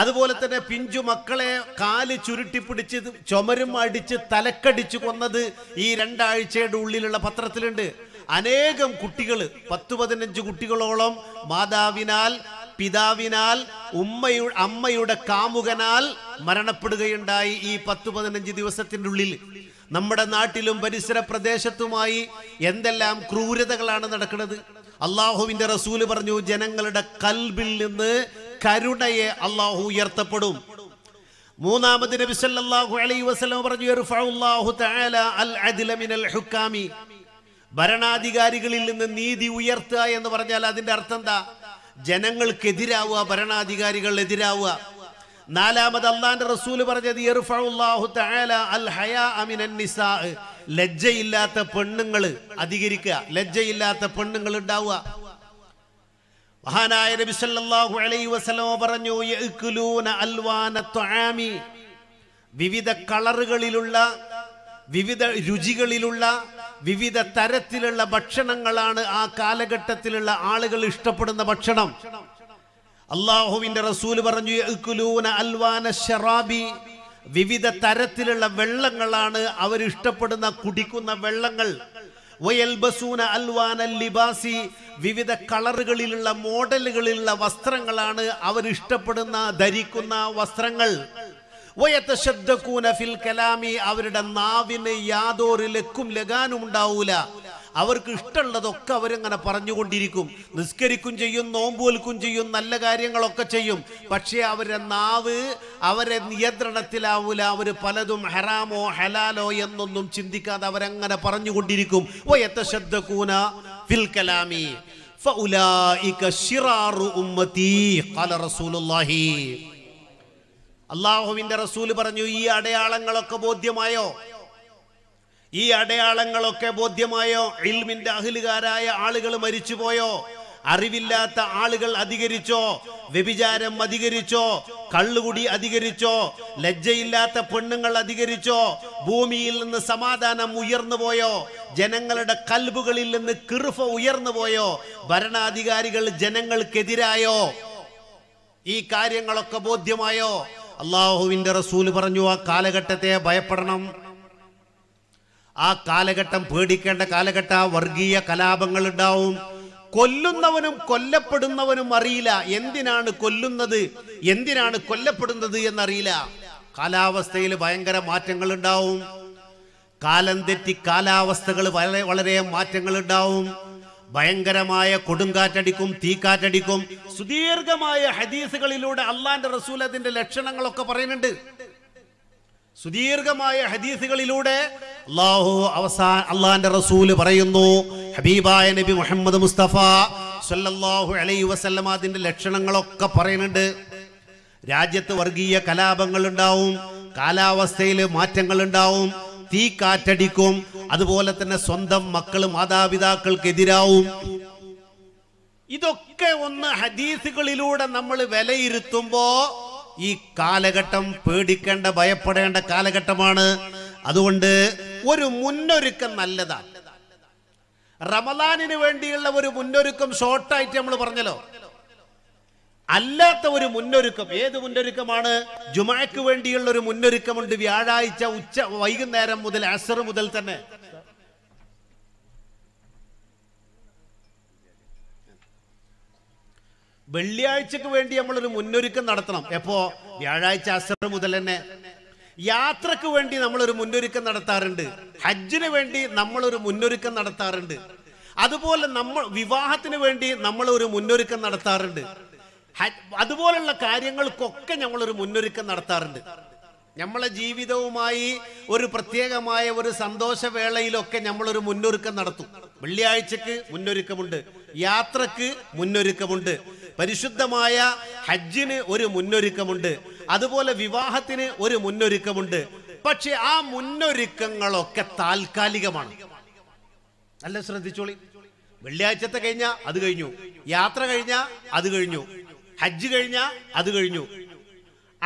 അതുപോലെ തന്നെ പിഞ്ചു മക്കളെ കാല് ചുരുട്ടിപ്പിടിച്ച് ചുമരും അടിച്ച് തലക്കടിച്ച് കൊന്നത് ഈ രണ്ടാഴ്ചയുടെ ഉള്ളിലുള്ള പത്രത്തിലുണ്ട് അനേകം കുട്ടികൾ പത്തു പതിനഞ്ച് കുട്ടികളോളം മാതാവിനാൽ പിതാവിനാൽ ഉമ്മയു അമ്മയുടെ കാമുകനാൽ മരണപ്പെടുകയുണ്ടായി ഈ പത്ത് പതിനഞ്ച് ദിവസത്തിൻ്റെ ഉള്ളിൽ നമ്മുടെ നാട്ടിലും പരിസര പ്രദേശത്തുമായി എന്തെല്ലാം ക്രൂരതകളാണ് നടക്കുന്നത് അള്ളാഹുവിന്റെ റസൂല് പറഞ്ഞു ജനങ്ങളുടെ കൽബിൽ നിന്ന് കരുണയെ അള്ളാഹു ഉയർത്തപ്പെടും മൂന്നാമത് നബി സല്ലല്ലാഹു അലൈഹി വസല്ലം പറഞ്ഞു ഇർഫഉല്ലാഹു തആല അൽ അദില മിനൽ ഹുക്കാമി ഭരണാധികാരികളിൽ നിന്ന് നീതി ഉയർത്തുക എന്ന് പറഞ്ഞാൽ അതിന്റെ അർത്ഥം എന്താ ജനങ്ങൾക്കെതിരാവുക ഭരണാധികാരികൾ എതിരാവുക നാലാമത് അള്ളാന്റെ റസൂൽ പറഞ്ഞത് അൽ ഹയാ ലജ്ജയില്ലാത്ത പെണ്ണുങ്ങൾ അധികരിക്കുക ലജ്ജയില്ലാത്ത പെണ്ണുങ്ങൾ ഉണ്ടാവുക മഹാനായ നബി സല്ലല്ലാഹു അലൈഹി വസല്ലം പറഞ്ഞു യഅ്കുലൂന അൽവാന ത്വആമി വിവിധ കളറുകളിലുള്ള വിവിധ രുചികളിലുള്ള വിവിധ തരത്തിലുള്ള ഭക്ഷണങ്ങളാണ് ആ കാലഘട്ടത്തിലുള്ള ആളുകൾ ഇഷ്ടപ്പെടുന്ന ഭക്ഷണം അള്ളാഹുവിന്റെ റസൂൽ പറഞ്ഞു അൽവാന ഷറാബി വിവിധ തരത്തിലുള്ള വെള്ളങ്ങളാണ് അവരിഷ്ടപ്പെടുന്ന കുടിക്കുന്ന വെള്ളങ്ങൾ വയൽബസൂന അൽവാന ലിബാസി വിവിധ കളറുകളിലുള്ള മോഡലുകളിലുള്ള വസ്ത്രങ്ങളാണ് അവരിഷ്ടപ്പെടുന്ന ധരിക്കുന്ന വസ്ത്രങ്ങൾ ഫിൽ കലാമി അവരുടെ നാവിന് യാതൊരു ലക്കും ലഗാനും ഉണ്ടാവൂല അവർക്ക് ഇഷ്ടമുള്ളതൊക്കെ അവരിങ്ങനെ പറഞ്ഞുകൊണ്ടിരിക്കും നിസ്കരിക്കും ചെയ്യും നോമ്പുവൽക്കും ചെയ്യും നല്ല കാര്യങ്ങളൊക്കെ ചെയ്യും പക്ഷേ അവരുടെ നാവ് അവരെ നിയന്ത്രണത്തിലാവൂല അവർ പലതും ഹറാമോ ഹലാലോ എന്നൊന്നും ചിന്തിക്കാതെ അവരങ്ങനെ പറഞ്ഞുകൊണ്ടിരിക്കും ഓ എത്ത ശബ്ദക്കൂന ഫിൽ കലാമി ഫഉലായിക ശിറാറു ഉമ്മത്തി ഖല റസൂലുള്ളാഹി അള്ളാഹുവിന്റെ റസൂൽ പറഞ്ഞു ഈ അടയാളങ്ങളൊക്കെ ബോധ്യമായോ ഈ അടയാളങ്ങളൊക്കെ ബോധ്യമായോ ഇൽമിന്റെ അഹിലുകാരായ ആളുകൾ മരിച്ചുപോയോ അറിവില്ലാത്ത ആളുകൾ അധികരിച്ചോ വ്യഭിചാരം അധികരിച്ചോ കള്ളുകുടി അധികരിച്ചോ ലജ്ജയില്ലാത്ത പെണ്ണുങ്ങൾ അധികരിച്ചോ ഭൂമിയിൽ നിന്ന് സമാധാനം ഉയർന്നുപോയോ ജനങ്ങളുടെ കൽബുകളിൽ നിന്ന് കിറുഫ ഉയർന്നുപോയോ ഭരണാധികാരികൾ ജനങ്ങൾക്കെതിരായോ ഈ കാര്യങ്ങളൊക്കെ ബോധ്യമായോ അള്ളാഹുവിൻ്റെ റസൂല് പറഞ്ഞു ആ കാലഘട്ടത്തെ ഭയപ്പെടണം ആ കാലഘട്ടം പേടിക്കേണ്ട കാലഘട്ട വർഗീയ കലാപങ്ങൾ ഉണ്ടാവും കൊല്ലുന്നവനും കൊല്ലപ്പെടുന്നവനും അറിയില്ല എന്തിനാണ് കൊല്ലുന്നത് എന്തിനാണ് കൊല്ലപ്പെടുന്നത് എന്നറിയില്ല കാലാവസ്ഥയിൽ ഭയങ്കര മാറ്റങ്ങൾ ഉണ്ടാവും കാലം തെറ്റി കാലാവസ്ഥകൾ വളരെ വളരെ മാറ്റങ്ങൾ ഉണ്ടാവും ഭയങ്കരമായ കൊടുങ്കാറ്റടിക്കും തീക്കാറ്റടിക്കും സുദീർഘമായ ഹദീസുകളിലൂടെ അള്ളാന്റെ റസൂൽ അതിന്റെ ലക്ഷണങ്ങളൊക്കെ പറയുന്നുണ്ട് സുദീർഘമായ ഹദീസുകളിലൂടെ അള്ളാഹു അവസാ അള്ളാന്റെ റസൂല് പറയുന്നു ഹബീബായ നബി മുഹമ്മദ് മുസ്തഫ സല്ലല്ലാഹു അലൈഹി വസല്ലമ അതിന്റെ ലക്ഷണങ്ങളൊക്കെ പറയുന്നുണ്ട് രാജ്യത്ത് വർഗീയ കലാപങ്ങൾ ഉണ്ടാവും കാലാവസ്ഥയിൽ മാറ്റങ്ങൾ ഉണ്ടാവും തീ കാറ്റടിക്കും അതുപോലെ തന്നെ സ്വന്തം മക്കൾ മാതാപിതാക്കൾക്കെതിരാവും ഇതൊക്കെ ഒന്ന് ഹദീസുകളിലൂടെ നമ്മൾ വിലയിരുത്തുമ്പോ ഈ കാലഘട്ടം പേടിക്കേണ്ട ഭയപ്പെടേണ്ട കാലഘട്ടമാണ് അതുകൊണ്ട് ഒരു മുന്നൊരുക്കം നല്ലതാണ് റമദാനിന് വേണ്ടിയുള്ള ഒരു മുന്നൊരുക്കം ഷോർട്ടായിട്ട് നമ്മൾ പറഞ്ഞല്ലോ അല്ലാത്ത ഒരു മുന്നൊരുക്കം ഏത് മുന്നൊരുക്കമാണ് ജുമാക്ക് വേണ്ടിയുള്ള ഒരു മുന്നൊരുക്കമുണ്ട് വ്യാഴാഴ്ച ഉച്ച വൈകുന്നേരം മുതൽ അസർ മുതൽ തന്നെ വെള്ളിയാഴ്ചക്ക് വേണ്ടി നമ്മളൊരു മുന്നൊരുക്കം നടത്തണം എപ്പോ വ്യാഴാഴ്ച അസർ മുതൽ തന്നെ യാത്രക്ക് വേണ്ടി നമ്മളൊരു മുന്നൊരുക്കം നടത്താറുണ്ട് ഹജ്ജിന് വേണ്ടി നമ്മളൊരു മുന്നൊരുക്കം നടത്താറുണ്ട് അതുപോലെ നമ്മൾ വിവാഹത്തിന് വേണ്ടി നമ്മൾ ഒരു മുന്നൊരുക്കം നടത്താറുണ്ട് അതുപോലുള്ള കാര്യങ്ങൾക്കൊക്കെ ഞങ്ങളൊരു മുന്നൊരുക്കം നടത്താറുണ്ട് ഞമ്മളെ ജീവിതവുമായി ഒരു പ്രത്യേകമായ ഒരു സന്തോഷവേളയിലൊക്കെ ഞമ്മളൊരു മുന്നൊരുക്കം നടത്തും വെള്ളിയാഴ്ചക്ക് മുന്നൊരുക്കമുണ്ട് യാത്രക്ക് മുന്നൊരുക്കമുണ്ട് പരിശുദ്ധമായ ഹജ്ജിന് ഒരു മുന്നൊരുക്കമുണ്ട് അതുപോലെ വിവാഹത്തിന് ഒരു മുന്നൊരുക്കമുണ്ട് പക്ഷെ ആ മുന്നൊരുക്കങ്ങളൊക്കെ താൽക്കാലികമാണ് നല്ല ശ്രദ്ധിച്ചോളി വെള്ളിയാഴ്ചത്തെ കഴിഞ്ഞാൽ അത് കഴിഞ്ഞു യാത്ര കഴിഞ്ഞാൽ അത് കഴിഞ്ഞു ഹജ്ജ് കഴിഞ്ഞ അത് കഴിഞ്ഞു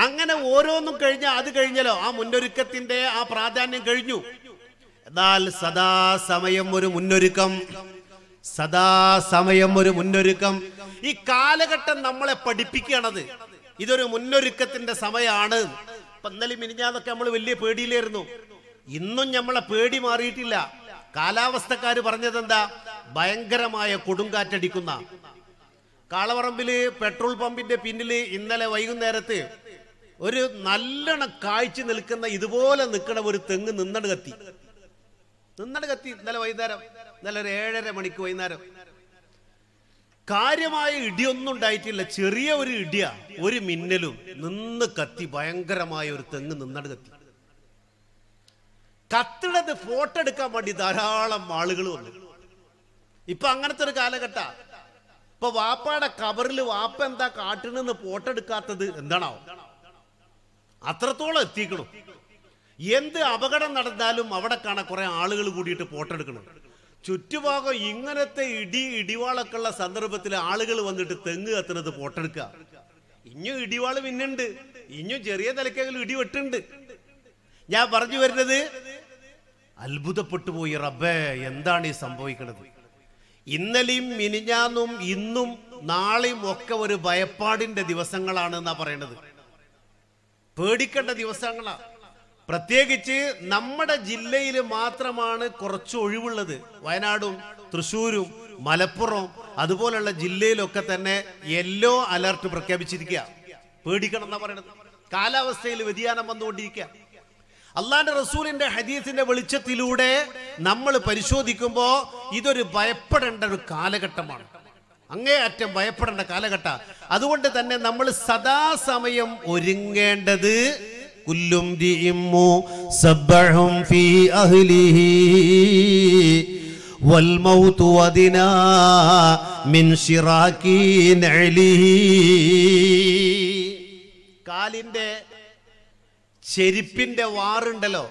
അങ്ങനെ ഓരോന്നും കഴിഞ്ഞ അത് കഴിഞ്ഞല്ലോ ആ മുന്നൊരുക്കത്തിന്റെ ആ പ്രാധാന്യം കഴിഞ്ഞു എന്നാൽ സദാ സമയം ഒരു മുന്നൊരുക്കം സമയം ഒരു മുന്നൊരുക്കം ഈ കാലഘട്ടം നമ്മളെ പഠിപ്പിക്കണത് ഇതൊരു മുന്നൊരുക്കത്തിന്റെ സമയമാണ് ഇപ്പൊ ഇന്നലെ മിനിഞ്ഞാന്നൊക്കെ നമ്മൾ വലിയ പേടിയിലായിരുന്നു ഇന്നും നമ്മളെ പേടി മാറിയിട്ടില്ല കാലാവസ്ഥക്കാര് പറഞ്ഞതെന്താ ഭയങ്കരമായ കൊടുങ്കാറ്റടിക്കുന്ന കാളവറമ്പില് പെട്രോൾ പമ്പിന്റെ പിന്നിൽ ഇന്നലെ വൈകുന്നേരത്ത് ഒരു നല്ലോണം കാഴ്ച നിൽക്കുന്ന ഇതുപോലെ നിൽക്കണ ഒരു തെങ്ങ് നിന്നട് കത്തി നിന്നട് കത്തി ഇന്നലെ വൈകുന്നേരം ഇന്നലെ ഒരു ഏഴര മണിക്ക് വൈകുന്നേരം കാര്യമായ ഇടിയൊന്നും ഉണ്ടായിട്ടില്ല ചെറിയ ഒരു ഇടിയ ഒരു മിന്നലും നിന്ന് കത്തി ഭയങ്കരമായ ഒരു തെങ്ങ് നിന്നട് കത്തി കത്തിടത് ഫോട്ടോ എടുക്കാൻ വേണ്ടി ധാരാളം ആളുകളും ഉണ്ട് ഇപ്പൊ അങ്ങനത്തെ ഒരു കാലഘട്ട ഇപ്പൊ വാപ്പയുടെ കവറിൽ വാപ്പ എന്താ കാട്ടിനെന്ന് പോട്ടെടുക്കാത്തത് എന്താണോ അത്രത്തോളം എത്തിക്കണം എന്ത് അപകടം നടന്നാലും അവിടെ കാണാൻ കുറെ ആളുകൾ കൂടിയിട്ട് പോട്ടെടുക്കണം ചുറ്റുഭാഗം ഇങ്ങനത്തെ ഇടി ഇടിവാളൊക്കെ ഉള്ള സന്ദർഭത്തിൽ ആളുകൾ വന്നിട്ട് തെങ്ങ് കത്തുന്നത് പോട്ടെടുക്കുക ഇഞ്ഞും ഇടിവാള് പിന്നുണ്ട് ഇഞ്ഞും ചെറിയ തലക്കെങ്കിലും ഇടി വെട്ടുണ്ട് ഞാൻ പറഞ്ഞു വരുന്നത് അത്ഭുതപ്പെട്ടു പോയി റബ്ബേ എന്താണ് ഈ സംഭവിക്കുന്നത് ഇന്നലെയും മിനിഞ്ഞാന്നും ഇന്നും നാളെയും ഒക്കെ ഒരു ഭയപ്പാടിന്റെ ദിവസങ്ങളാണ് എന്നാ പറയണത് പേടിക്കേണ്ട ദിവസങ്ങളാണ് പ്രത്യേകിച്ച് നമ്മുടെ ജില്ലയിൽ മാത്രമാണ് കുറച്ച് ഒഴിവുള്ളത് വയനാടും തൃശ്ശൂരും മലപ്പുറം അതുപോലുള്ള ജില്ലയിലൊക്കെ തന്നെ യെല്ലോ അലർട്ട് പ്രഖ്യാപിച്ചിരിക്കുക പേടിക്കണം എന്നാ പറയണത് കാലാവസ്ഥയിൽ വ്യതിയാനം വന്നുകൊണ്ടിരിക്കുക അള്ളാന്റെ റസൂലിന്റെ ഹദീസിന്റെ വെളിച്ചത്തിലൂടെ നമ്മൾ പരിശോധിക്കുമ്പോൾ ഇതൊരു ഭയപ്പെടേണ്ട ഒരു കാലഘട്ടമാണ് അങ്ങേയറ്റം ഭയപ്പെടേണ്ട കാലഘട്ട അതുകൊണ്ട് തന്നെ നമ്മൾ സദാസമയം ഒരുങ്ങേണ്ടത് കുല്ലും ഫീ അഹ്ലിഹി കാലിന്റെ ചെരുപ്പിന്റെ വാറുണ്ടല്ലോ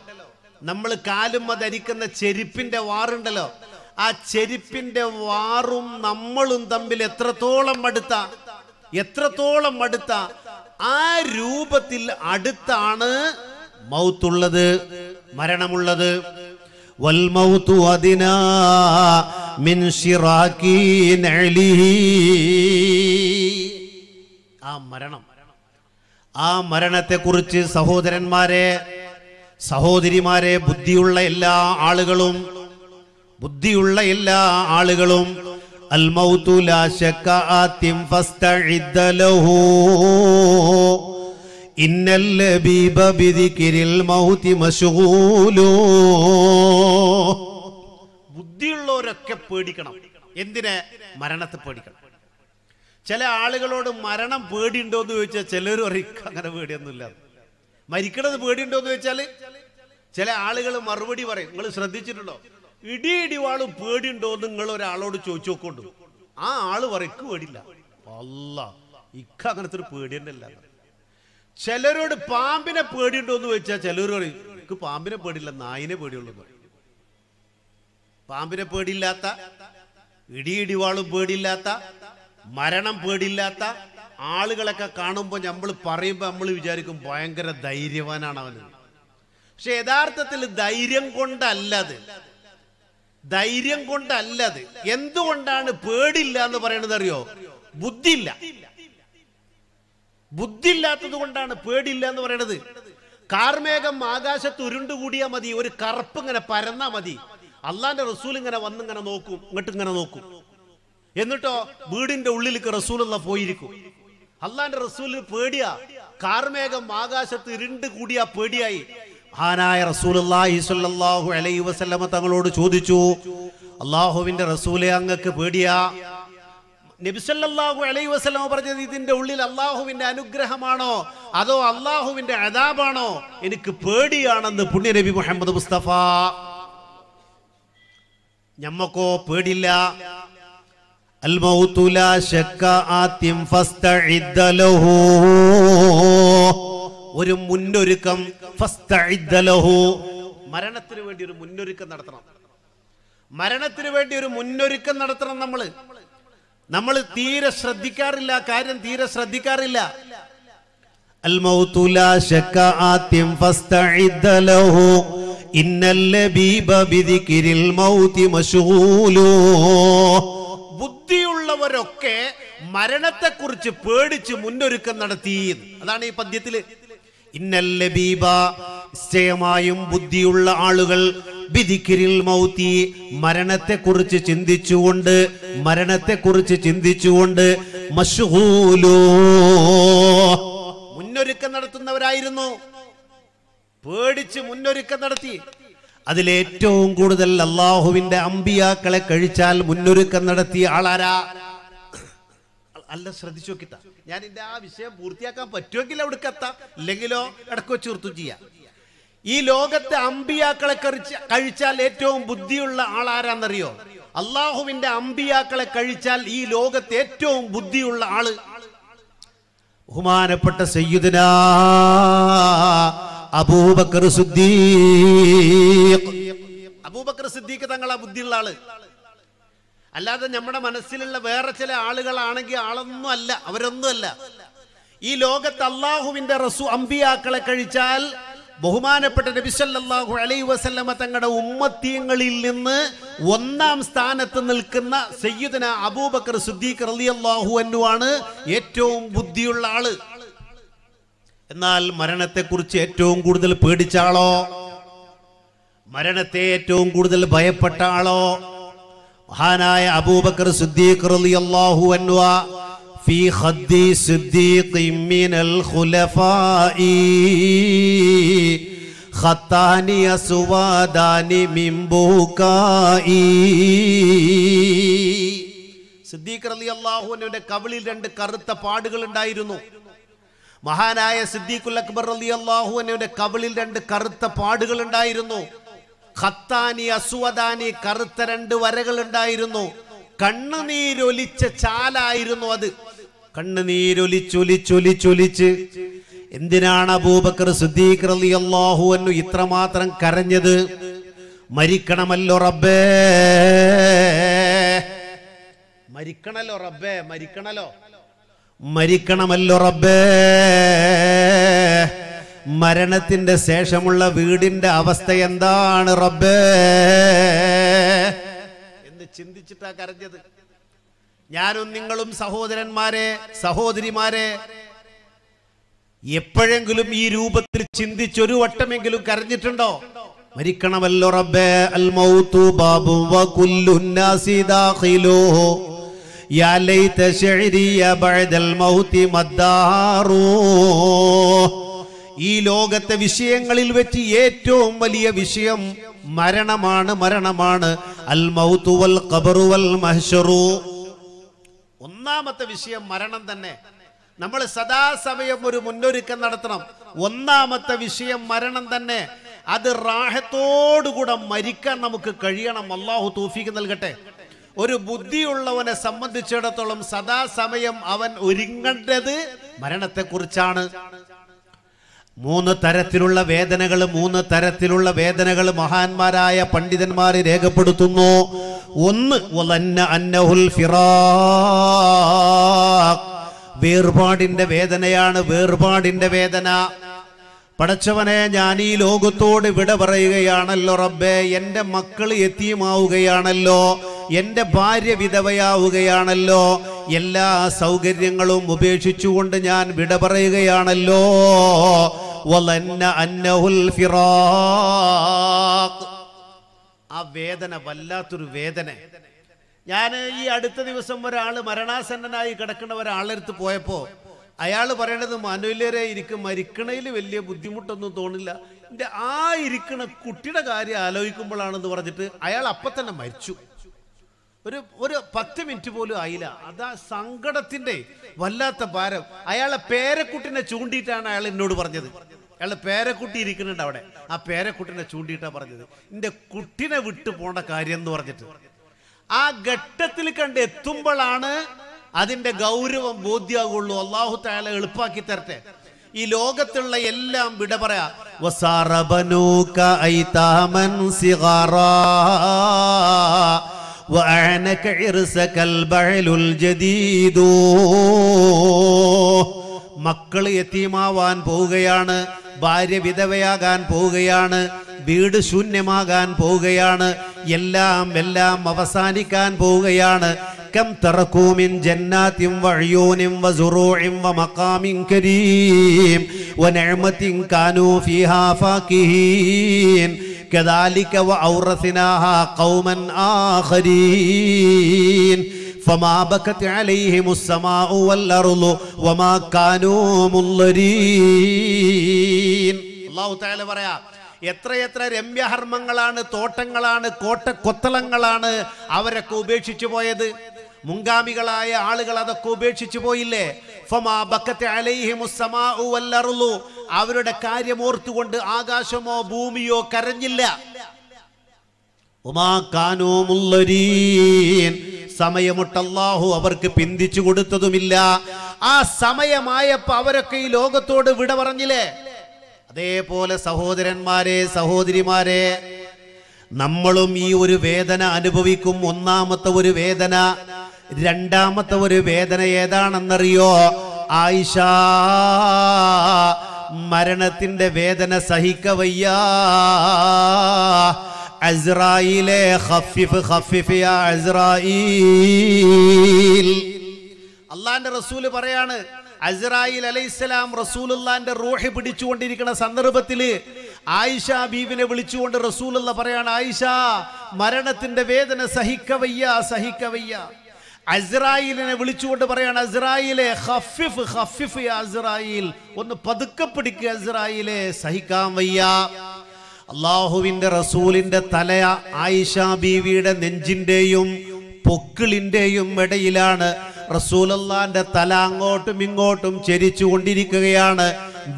നമ്മൾ കാലും അതരിക്കുന്ന ചെരുപ്പിന്റെ വാറുണ്ടല്ലോ ആ ചെരുപ്പിന്റെ വാറും നമ്മളും തമ്മിൽ എത്രത്തോളം അടുത്ത എത്രത്തോളം അടുത്ത ആ രൂപത്തിൽ അടുത്താണ് മൗത്തുള്ളത് മരണമുള്ളത് വൽമൗത്തു അതിനാ മിൻ ആ മരണം ആ മരണത്തെക്കുറിച്ച് സഹോദരന്മാരെ സഹോദരിമാരെ ബുദ്ധിയുള്ള എല്ലാ ആളുകളും ബുദ്ധിയുള്ള എല്ലാ ആളുകളും ബുദ്ധിയുള്ളവരൊക്കെ പേടിക്കണം എന്തിനെ മരണത്തെ പേടിക്കണം ചില ആളുകളോട് മരണം പേടിയുണ്ടോ എന്ന് ചോദിച്ചാൽ ചിലർ പറയും അങ്ങനെ പേടിയൊന്നുമില്ല മരിക്കണത് പേടിയുണ്ടോ എന്ന് ചോദിച്ചാൽ ചില ആളുകൾ മറുപടി പറയും നിങ്ങൾ ശ്രദ്ധിച്ചിട്ടുണ്ടോ ഇടി വാള് പേടിയുണ്ടോ എന്ന് നിങ്ങൾ ഒരാളോട് ചോദിച്ചു നോക്കൊണ്ട് ആ ആള് പറയ്ക്ക് പേടില്ല അല്ല ഇക്ക അങ്ങനത്തെ ഒരു പേടി അല്ല ചിലരോട് പാമ്പിനെ പേടിയുണ്ടോ എന്ന് ചോദിച്ചാൽ ചിലർ പറയും എനിക്ക് പാമ്പിനെ പേടില്ല നായിനെ പേടിയുള്ളൂ പാമ്പിനെ പേടിയില്ലാത്ത ഇടി ഇടിവാളും പേടിയില്ലാത്ത മരണം പേടില്ലാത്ത ആളുകളൊക്കെ കാണുമ്പോൾ നമ്മൾ പറയുമ്പോൾ നമ്മൾ വിചാരിക്കും ഭയങ്കര ധൈര്യവാനാണ് അവന് പക്ഷെ യഥാർത്ഥത്തിൽ ധൈര്യം കൊണ്ടല്ലത് ധൈര്യം കൊണ്ടല്ലത് എന്തുകൊണ്ടാണ് പേടില്ല എന്ന് പറയണത് അറിയോ ബുദ്ധിയില്ല ബുദ്ധിയില്ലാത്തത് കൊണ്ടാണ് പേടില്ല എന്ന് പറയണത് കാർമേഘം ആകാശത്ത് ഉരുണ്ടുകൂടിയാൽ മതി ഒരു കറുപ്പ് ഇങ്ങനെ പരന്നാ മതി അള്ളാന്റെ റസൂൽ ഇങ്ങനെ വന്നിങ്ങനെ നോക്കും ഇങ്ങോട്ട് ഇങ്ങനെ നോക്കും എന്നിട്ടോ വീടിന്റെ ഉള്ളിലേക്ക് റസൂലുള്ള പോയിരിക്കും അള്ളാന്റെ റസൂലിന് പേടിയാ കാർമേഘം ആകാശത്ത് ഇരുണ്ട് കൂടിയാ പേടിയായി ആനായ റസൂലി സല്ലാഹു അലൈ വസല്ലമ തങ്ങളോട് ചോദിച്ചു അള്ളാഹുവിന്റെ റസൂലെ അങ്ങക്ക് പേടിയാ നബിസല്ലാഹു അലൈ വസ്ലമ പറഞ്ഞത് ഇതിന്റെ ഉള്ളിൽ അള്ളാഹുവിന്റെ അനുഗ്രഹമാണോ അതോ അള്ളാഹുവിന്റെ അതാബാണോ എനിക്ക് പേടിയാണെന്ന് പുണ്യ നബി മുഹമ്മദ് മുസ്തഫ ഞമ്മക്കോ പേടില്ല الموت لا شك آت فاستعد له ഒരു മുന്നൊരുക്കം ഫസ്തഇദ്ദ ലഹു മരണത്തിന് വേണ്ടി ഒരു മുന്നൊരുക്കം നടത്തണം മരണത്തിന് വേണ്ടി ഒരു മുന്നൊരുക്കം നടത്തണം നമ്മൾ നമ്മൾ തീരെ ശ്രദ്ധിക്കാറില്ല കാര്യം തീരെ ശ്രദ്ധിക്കാറില്ല الموت لا شك آت فاستعد له إن اللبيب بذكر الموت مشغول ബുദ്ധിയുള്ളവരൊക്കെ മരണത്തെക്കുറിച്ച് പേടിച്ച് മുന്നൊരുക്കം നടത്തി അതാണ് ഈ പദ്യത്തില് ഇന്നല്ല ബീബ നിശ്ചയമായും ബുദ്ധിയുള്ള ആളുകൾ വിധിക്കിരിൽ മൗത്തി മരണത്തെക്കുറിച്ച് ചിന്തിച്ചുകൊണ്ട് മരണത്തെക്കുറിച്ച് ചിന്തിച്ചുകൊണ്ട് മുന്നൊരുക്കം നടത്തുന്നവരായിരുന്നു പേടിച്ച് മുന്നൊരുക്കം നടത്തി അതിലേറ്റവും കൂടുതൽ അള്ളാഹുവിന്റെ അമ്പിയാക്കളെ കഴിച്ചാൽ മുന്നൊരുക്കം നടത്തിയ ആളാരാ അല്ല ശ്രദ്ധിച്ചു നോക്കിത്ത ഞാൻ എന്റെ ആ വിഷയം പൂർത്തിയാക്കാൻ പറ്റുമെങ്കിൽ അവിടെ എത്താം ഇല്ലെങ്കിലോ ഇടക്ക് വെച്ച് നിർത്തും ചെയ്യാ ഈ ലോകത്തെ അമ്പിയാക്കളെ കഴിച്ചാൽ ഏറ്റവും ബുദ്ധിയുള്ള ആളാരാന്നറിയോ അള്ളാഹുവിന്റെ അമ്പിയാക്കളെ കഴിച്ചാൽ ഈ ലോകത്തെ ഏറ്റവും ബുദ്ധിയുള്ള ആള് ബഹുമാനപ്പെട്ട സയ്യുദിനാ അബൂബക്കർ സുദ്ദീഖ് അബൂബക്കർ സിദ്ദീഖ് തങ്ങളാ ബുദ്ധിയുള്ള ആള് അല്ലാതെ നമ്മുടെ മനസ്സിലുള്ള വേറെ ചില ആളുകളാണെങ്കിൽ ആളൊന്നും അല്ല അവരൊന്നും അല്ല ഈ ലോകത്ത് അള്ളാഹുവിന്റെ റസു അമ്പിയാക്കളെ കഴിച്ചാൽ ബഹുമാനപ്പെട്ട നബിസല്ലാഹു അലൈ വസല്ലമ തങ്ങളുടെ ഉമ്മത്തീങ്ങളിൽ നിന്ന് ഒന്നാം സ്ഥാനത്ത് നിൽക്കുന്ന സയ്യിദന അബൂബക്കർ സിദ്ദീഖ് റലിയല്ലാഹു അനുവാണ് ഏറ്റവും ബുദ്ധിയുള്ള ആള് എന്നാൽ മരണത്തെക്കുറിച്ച് ഏറ്റവും കൂടുതൽ പേടിച്ച ആളോ മരണത്തെ ഏറ്റവും കൂടുതൽ ഭയപ്പെട്ട ആളോ മഹാനായ അബൂബക്കർ സിദ്ദീഖ് റളിയല്ലാഹു ഫീ സിദ്ദീഖ് മിനൽ ഖുലഫാഇ അസ്വാദാനി സിദ്ദീഖ് റളിയല്ലാഹു കവിളിൽ രണ്ട് കറുത്ത പാടുകൾ ഉണ്ടായിരുന്നു മഹാനായ സിദ്ദീഖുൽ അക്ബർ അലി അള്ളാഹു എന്നിവന്റെ കവിളിൽ രണ്ട് കറുത്ത പാടുകൾ ഉണ്ടായിരുന്നു ഖത്താനി അസുവദാനി കറുത്ത രണ്ട് വരകൾ ഉണ്ടായിരുന്നു കണ്ണുനീരൊലിച്ച ചാലായിരുന്നു അത് കണ്ണുനീരൊലിച്ചൊലിച്ചൊലിച്ചൊലിച്ച് എന്തിനാണ് അബൂബക്കർ സിദ്ദീഖ് അലി അള്ളാഹു എന്നു ഇത്രമാത്രം കരഞ്ഞത് മരിക്കണമല്ലോ റബ്ബേ മരിക്കണല്ലോ റബ്ബേ മരിക്കണല്ലോ മരിക്കണമല്ലോ റബ്ബേ മരണത്തിന്റെ ശേഷമുള്ള വീടിന്റെ അവസ്ഥ എന്താണ് റബ്ബേ എന്ന് ചിന്തിച്ചിട്ടാ കരഞ്ഞത് ഞാനും നിങ്ങളും സഹോദരന്മാരെ സഹോദരിമാരെ എപ്പോഴെങ്കിലും ഈ രൂപത്തിൽ ചിന്തിച്ചൊരു വട്ടമെങ്കിലും കരഞ്ഞിട്ടുണ്ടോ മരിക്കണമല്ലോ റബ്ബേ അൽ മൗതു ബാബു വ ദാഖിലോ يا ليت شعري بعد الموت مدار ഈ ലോകത്തെ വിഷയങ്ങളിൽ വെച്ച് ഏറ്റവും വലിയ വിഷയം മരണമാണ് മരണമാണ് അൽ മൗത്തുവൽ കബറുവൽ മഹ്ഷറു ഒന്നാമത്തെ വിഷയം മരണം തന്നെ നമ്മൾ സദാസമയം ഒരു മുന്നൊരുക്കം നടത്തണം ഒന്നാമത്തെ വിഷയം മരണം തന്നെ അത് റാഹത്തോടുകൂടെ മരിക്കാൻ നമുക്ക് കഴിയണം അള്ളാഹു തൂഫിക്ക് നൽകട്ടെ ഒരു ബുദ്ധിയുള്ളവനെ സംബന്ധിച്ചിടത്തോളം സദാസമയം അവൻ ഒരുങ്ങേണ്ടത് മരണത്തെക്കുറിച്ചാണ് മൂന്ന് തരത്തിലുള്ള വേദനകൾ മൂന്ന് തരത്തിലുള്ള വേദനകൾ മഹാന്മാരായ പണ്ഡിതന്മാർ രേഖപ്പെടുത്തുന്നു ഒന്ന് അന്നഹുൽ ഫിറാഖ് വേർപാടിന്റെ വേദനയാണ് വേർപാടിന്റെ വേദന പടച്ചവനെ ഞാൻ ഈ ലോകത്തോട് വിട പറയുകയാണല്ലോ റബ്ബേ എൻ്റെ മക്കൾ എത്തിയുമാവുകയാണല്ലോ എൻ്റെ ഭാര്യ വിധവയാവുകയാണല്ലോ എല്ലാ സൗകര്യങ്ങളും ഉപേക്ഷിച്ചുകൊണ്ട് ഞാൻ വിട പറയുകയാണല്ലോ ആ വേദന വല്ലാത്തൊരു വേദന ഞാൻ ഈ അടുത്ത ദിവസം ഒരാൾ മരണാസന്നനായി കിടക്കുന്ന ഒരാളെടുത്ത് പോയപ്പോൾ അയാൾ പറയണത് മനുലരെ ഇരിക്കും മരിക്കണയിൽ വലിയ ബുദ്ധിമുട്ടൊന്നും തോന്നില്ല എന്റെ ആ ഇരിക്കണ കുട്ടിയുടെ കാര്യം ആലോചിക്കുമ്പോഴാണെന്ന് പറഞ്ഞിട്ട് അയാൾ അപ്പത്തന്നെ തന്നെ മരിച്ചു ഒരു ഒരു പത്ത് മിനിറ്റ് പോലും ആയില്ല അതാ സങ്കടത്തിന്റെ വല്ലാത്ത ഭാരം അയാളെ പേരക്കുട്ടിനെ ചൂണ്ടിയിട്ടാണ് അയാൾ എന്നോട് പറഞ്ഞത് അയാളുടെ പേരക്കുട്ടി ഇരിക്കുന്നുണ്ട് അവിടെ ആ പേരക്കുട്ടിനെ ചൂണ്ടിയിട്ടാ പറഞ്ഞത് എന്റെ കുട്ടിനെ വിട്ടു പോണ കാര്യം എന്ന് പറഞ്ഞിട്ട് ആ ഘട്ടത്തിൽ കണ്ട് എത്തുമ്പോഴാണ് അതിന്റെ ഗൗരവം ബോധ്യാകുള്ളൂ അള്ളാഹു തായാല എളുപ്പാക്കി തരട്ടെ ഈ ലോകത്തുള്ള എല്ലാം വിട പറയാ وأعنك عرسك البعل الجديد മക്കൾ എത്തിമാവാൻ പോവുകയാണ് ഭാര്യ വിധവയാകാൻ പോവുകയാണ് വീട് ശൂന്യമാകാൻ പോവുകയാണ് എല്ലാം എല്ലാം അവസാനിക്കാൻ പോവുകയാണ് കം തറക്കൂമിൻ ജന്നാത്തിം വഴിയൂനിം വസുറൂഇം വമഖാമിൻ കരീം വനഅമത്തിൻ കാനൂ ഫീഹാ ഫാകിഹീൻ كذلك وأورثناها قوما آخرين فما بكت عليهم السماء والأرض وما كانوا منظرين الله تعالى പറയാ എത്രയെത്ര രമ്യഹർമ്മങ്ങളാണ് തോട്ടങ്ങളാണ് കോട്ട കൊത്തളങ്ങളാണ് അവരൊക്കെ ഉപേക്ഷിച്ചു പോയത് മുൻഗാമികളായ ആളുകൾ അതൊക്കെ ഉപേക്ഷിച്ചു പോയില്ലേ അവരുടെ കാര്യം ഓർത്തുകൊണ്ട് ആകാശമോ ഭൂമിയോ കരഞ്ഞില്ല സമയമിട്ട് അവർക്ക് പിന്തിച്ചു കൊടുത്തതുമില്ല ആ സമയമായപ്പോ അവരൊക്കെ ഈ ലോകത്തോട് വിട പറഞ്ഞില്ലേ അതേപോലെ സഹോദരന്മാരെ സഹോദരിമാരെ നമ്മളും ഈ ഒരു വേദന അനുഭവിക്കും ഒന്നാമത്തെ ഒരു വേദന രണ്ടാമത്തെ ഒരു വേദന ഏതാണെന്നറിയോ ആയിഷ മരണത്തിന്റെ വേദന സഹിക്കവയ്യ അസ്രായിലെ ഹഫിഫ് ഹഫിഫ് അള്ളാന്റെ റസൂല് പറയാണ് അസ്രായിൽ അലൈഹിസ്സലാം റസൂലുള്ളാന്റെ റൂഹി പിടിച്ചുകൊണ്ടിരിക്കുന്ന സന്ദർഭത്തിൽ ആയിഷ ബീബിനെ വിളിച്ചുകൊണ്ട് റസൂലുള്ള പറയാണ് ആയിഷ മരണത്തിന്റെ വേദന സഹിക്കവയ്യ സഹിക്കവയ്യ അസ്രായിലിനെ വിളിച്ചുകൊണ്ട് പറയാണ് അസ്രായിലെ ഹഫിഫ് ഹഫിഫ് അസ്രായിൽ ഒന്ന് പതുക്കെ പിടിക്കുക അസ്രായിലെ സഹിക്കാൻ വയ്യ അള്ളാഹുവിന്റെ റസൂലിൻ്റെ തല ആയിഷ ബീവിയുടെ നെഞ്ചിൻ്റെയും പൊക്കിളിൻ്റെയും ഇടയിലാണ് റസൂലല്ലാൻ്റെ തല അങ്ങോട്ടും ഇങ്ങോട്ടും ചരിച്ചു കൊണ്ടിരിക്കുകയാണ്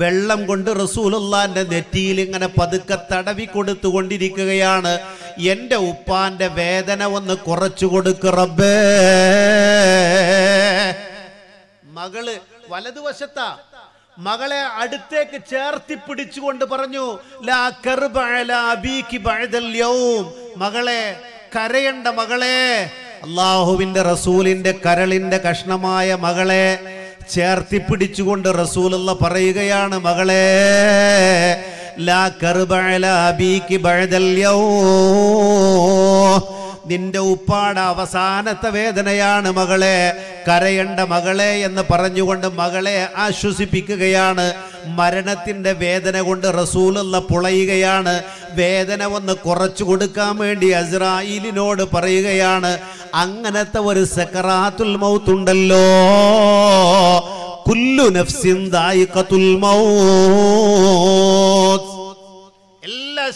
വെള്ളം കൊണ്ട് റസൂലല്ലാൻ്റെ നെറ്റിയിൽ ഇങ്ങനെ പതുക്കെ തടവി കൊടുത്തു കൊണ്ടിരിക്കുകയാണ് എന്റെ ഉപ്പാന്റെ വേദന ഒന്ന് കുറച്ചു കൊടുക്ക് റബ്ബേ മകള് വലതുവശത്താ മകളെ അടുത്തേക്ക് ചേർത്തി പിടിച്ചുകൊണ്ട് പറഞ്ഞു മകളെ കരയണ്ട മകളെ അള്ളാഹുവിന്റെ റസൂലിന്റെ കരളിന്റെ കഷ്ണമായ മകളെ ചേർത്തി പിടിച്ചുകൊണ്ട് റസൂലുള്ള പറയുകയാണ് മകളേ ലാ കർബഅലാബീക്ക് ബഴദല്യോ നിന്റെ ഉപ്പാട അവസാനത്തെ വേദനയാണ് മകളെ കരയണ്ട മകളെ എന്ന് പറഞ്ഞുകൊണ്ട് മകളെ ആശ്വസിപ്പിക്കുകയാണ് മരണത്തിൻ്റെ വേദന കൊണ്ട് റസൂലുള്ള പുളയുകയാണ് വേദന ഒന്ന് കുറച്ചു കൊടുക്കാൻ വേണ്ടി അസ്രായിലിനോട് പറയുകയാണ് അങ്ങനത്തെ ഒരു സെക്കറാത്തുൽ മൗത്തുണ്ടല്ലോ കുല്ലു നഫ്സിൻ ദായിക്കത്തുൽ മൗ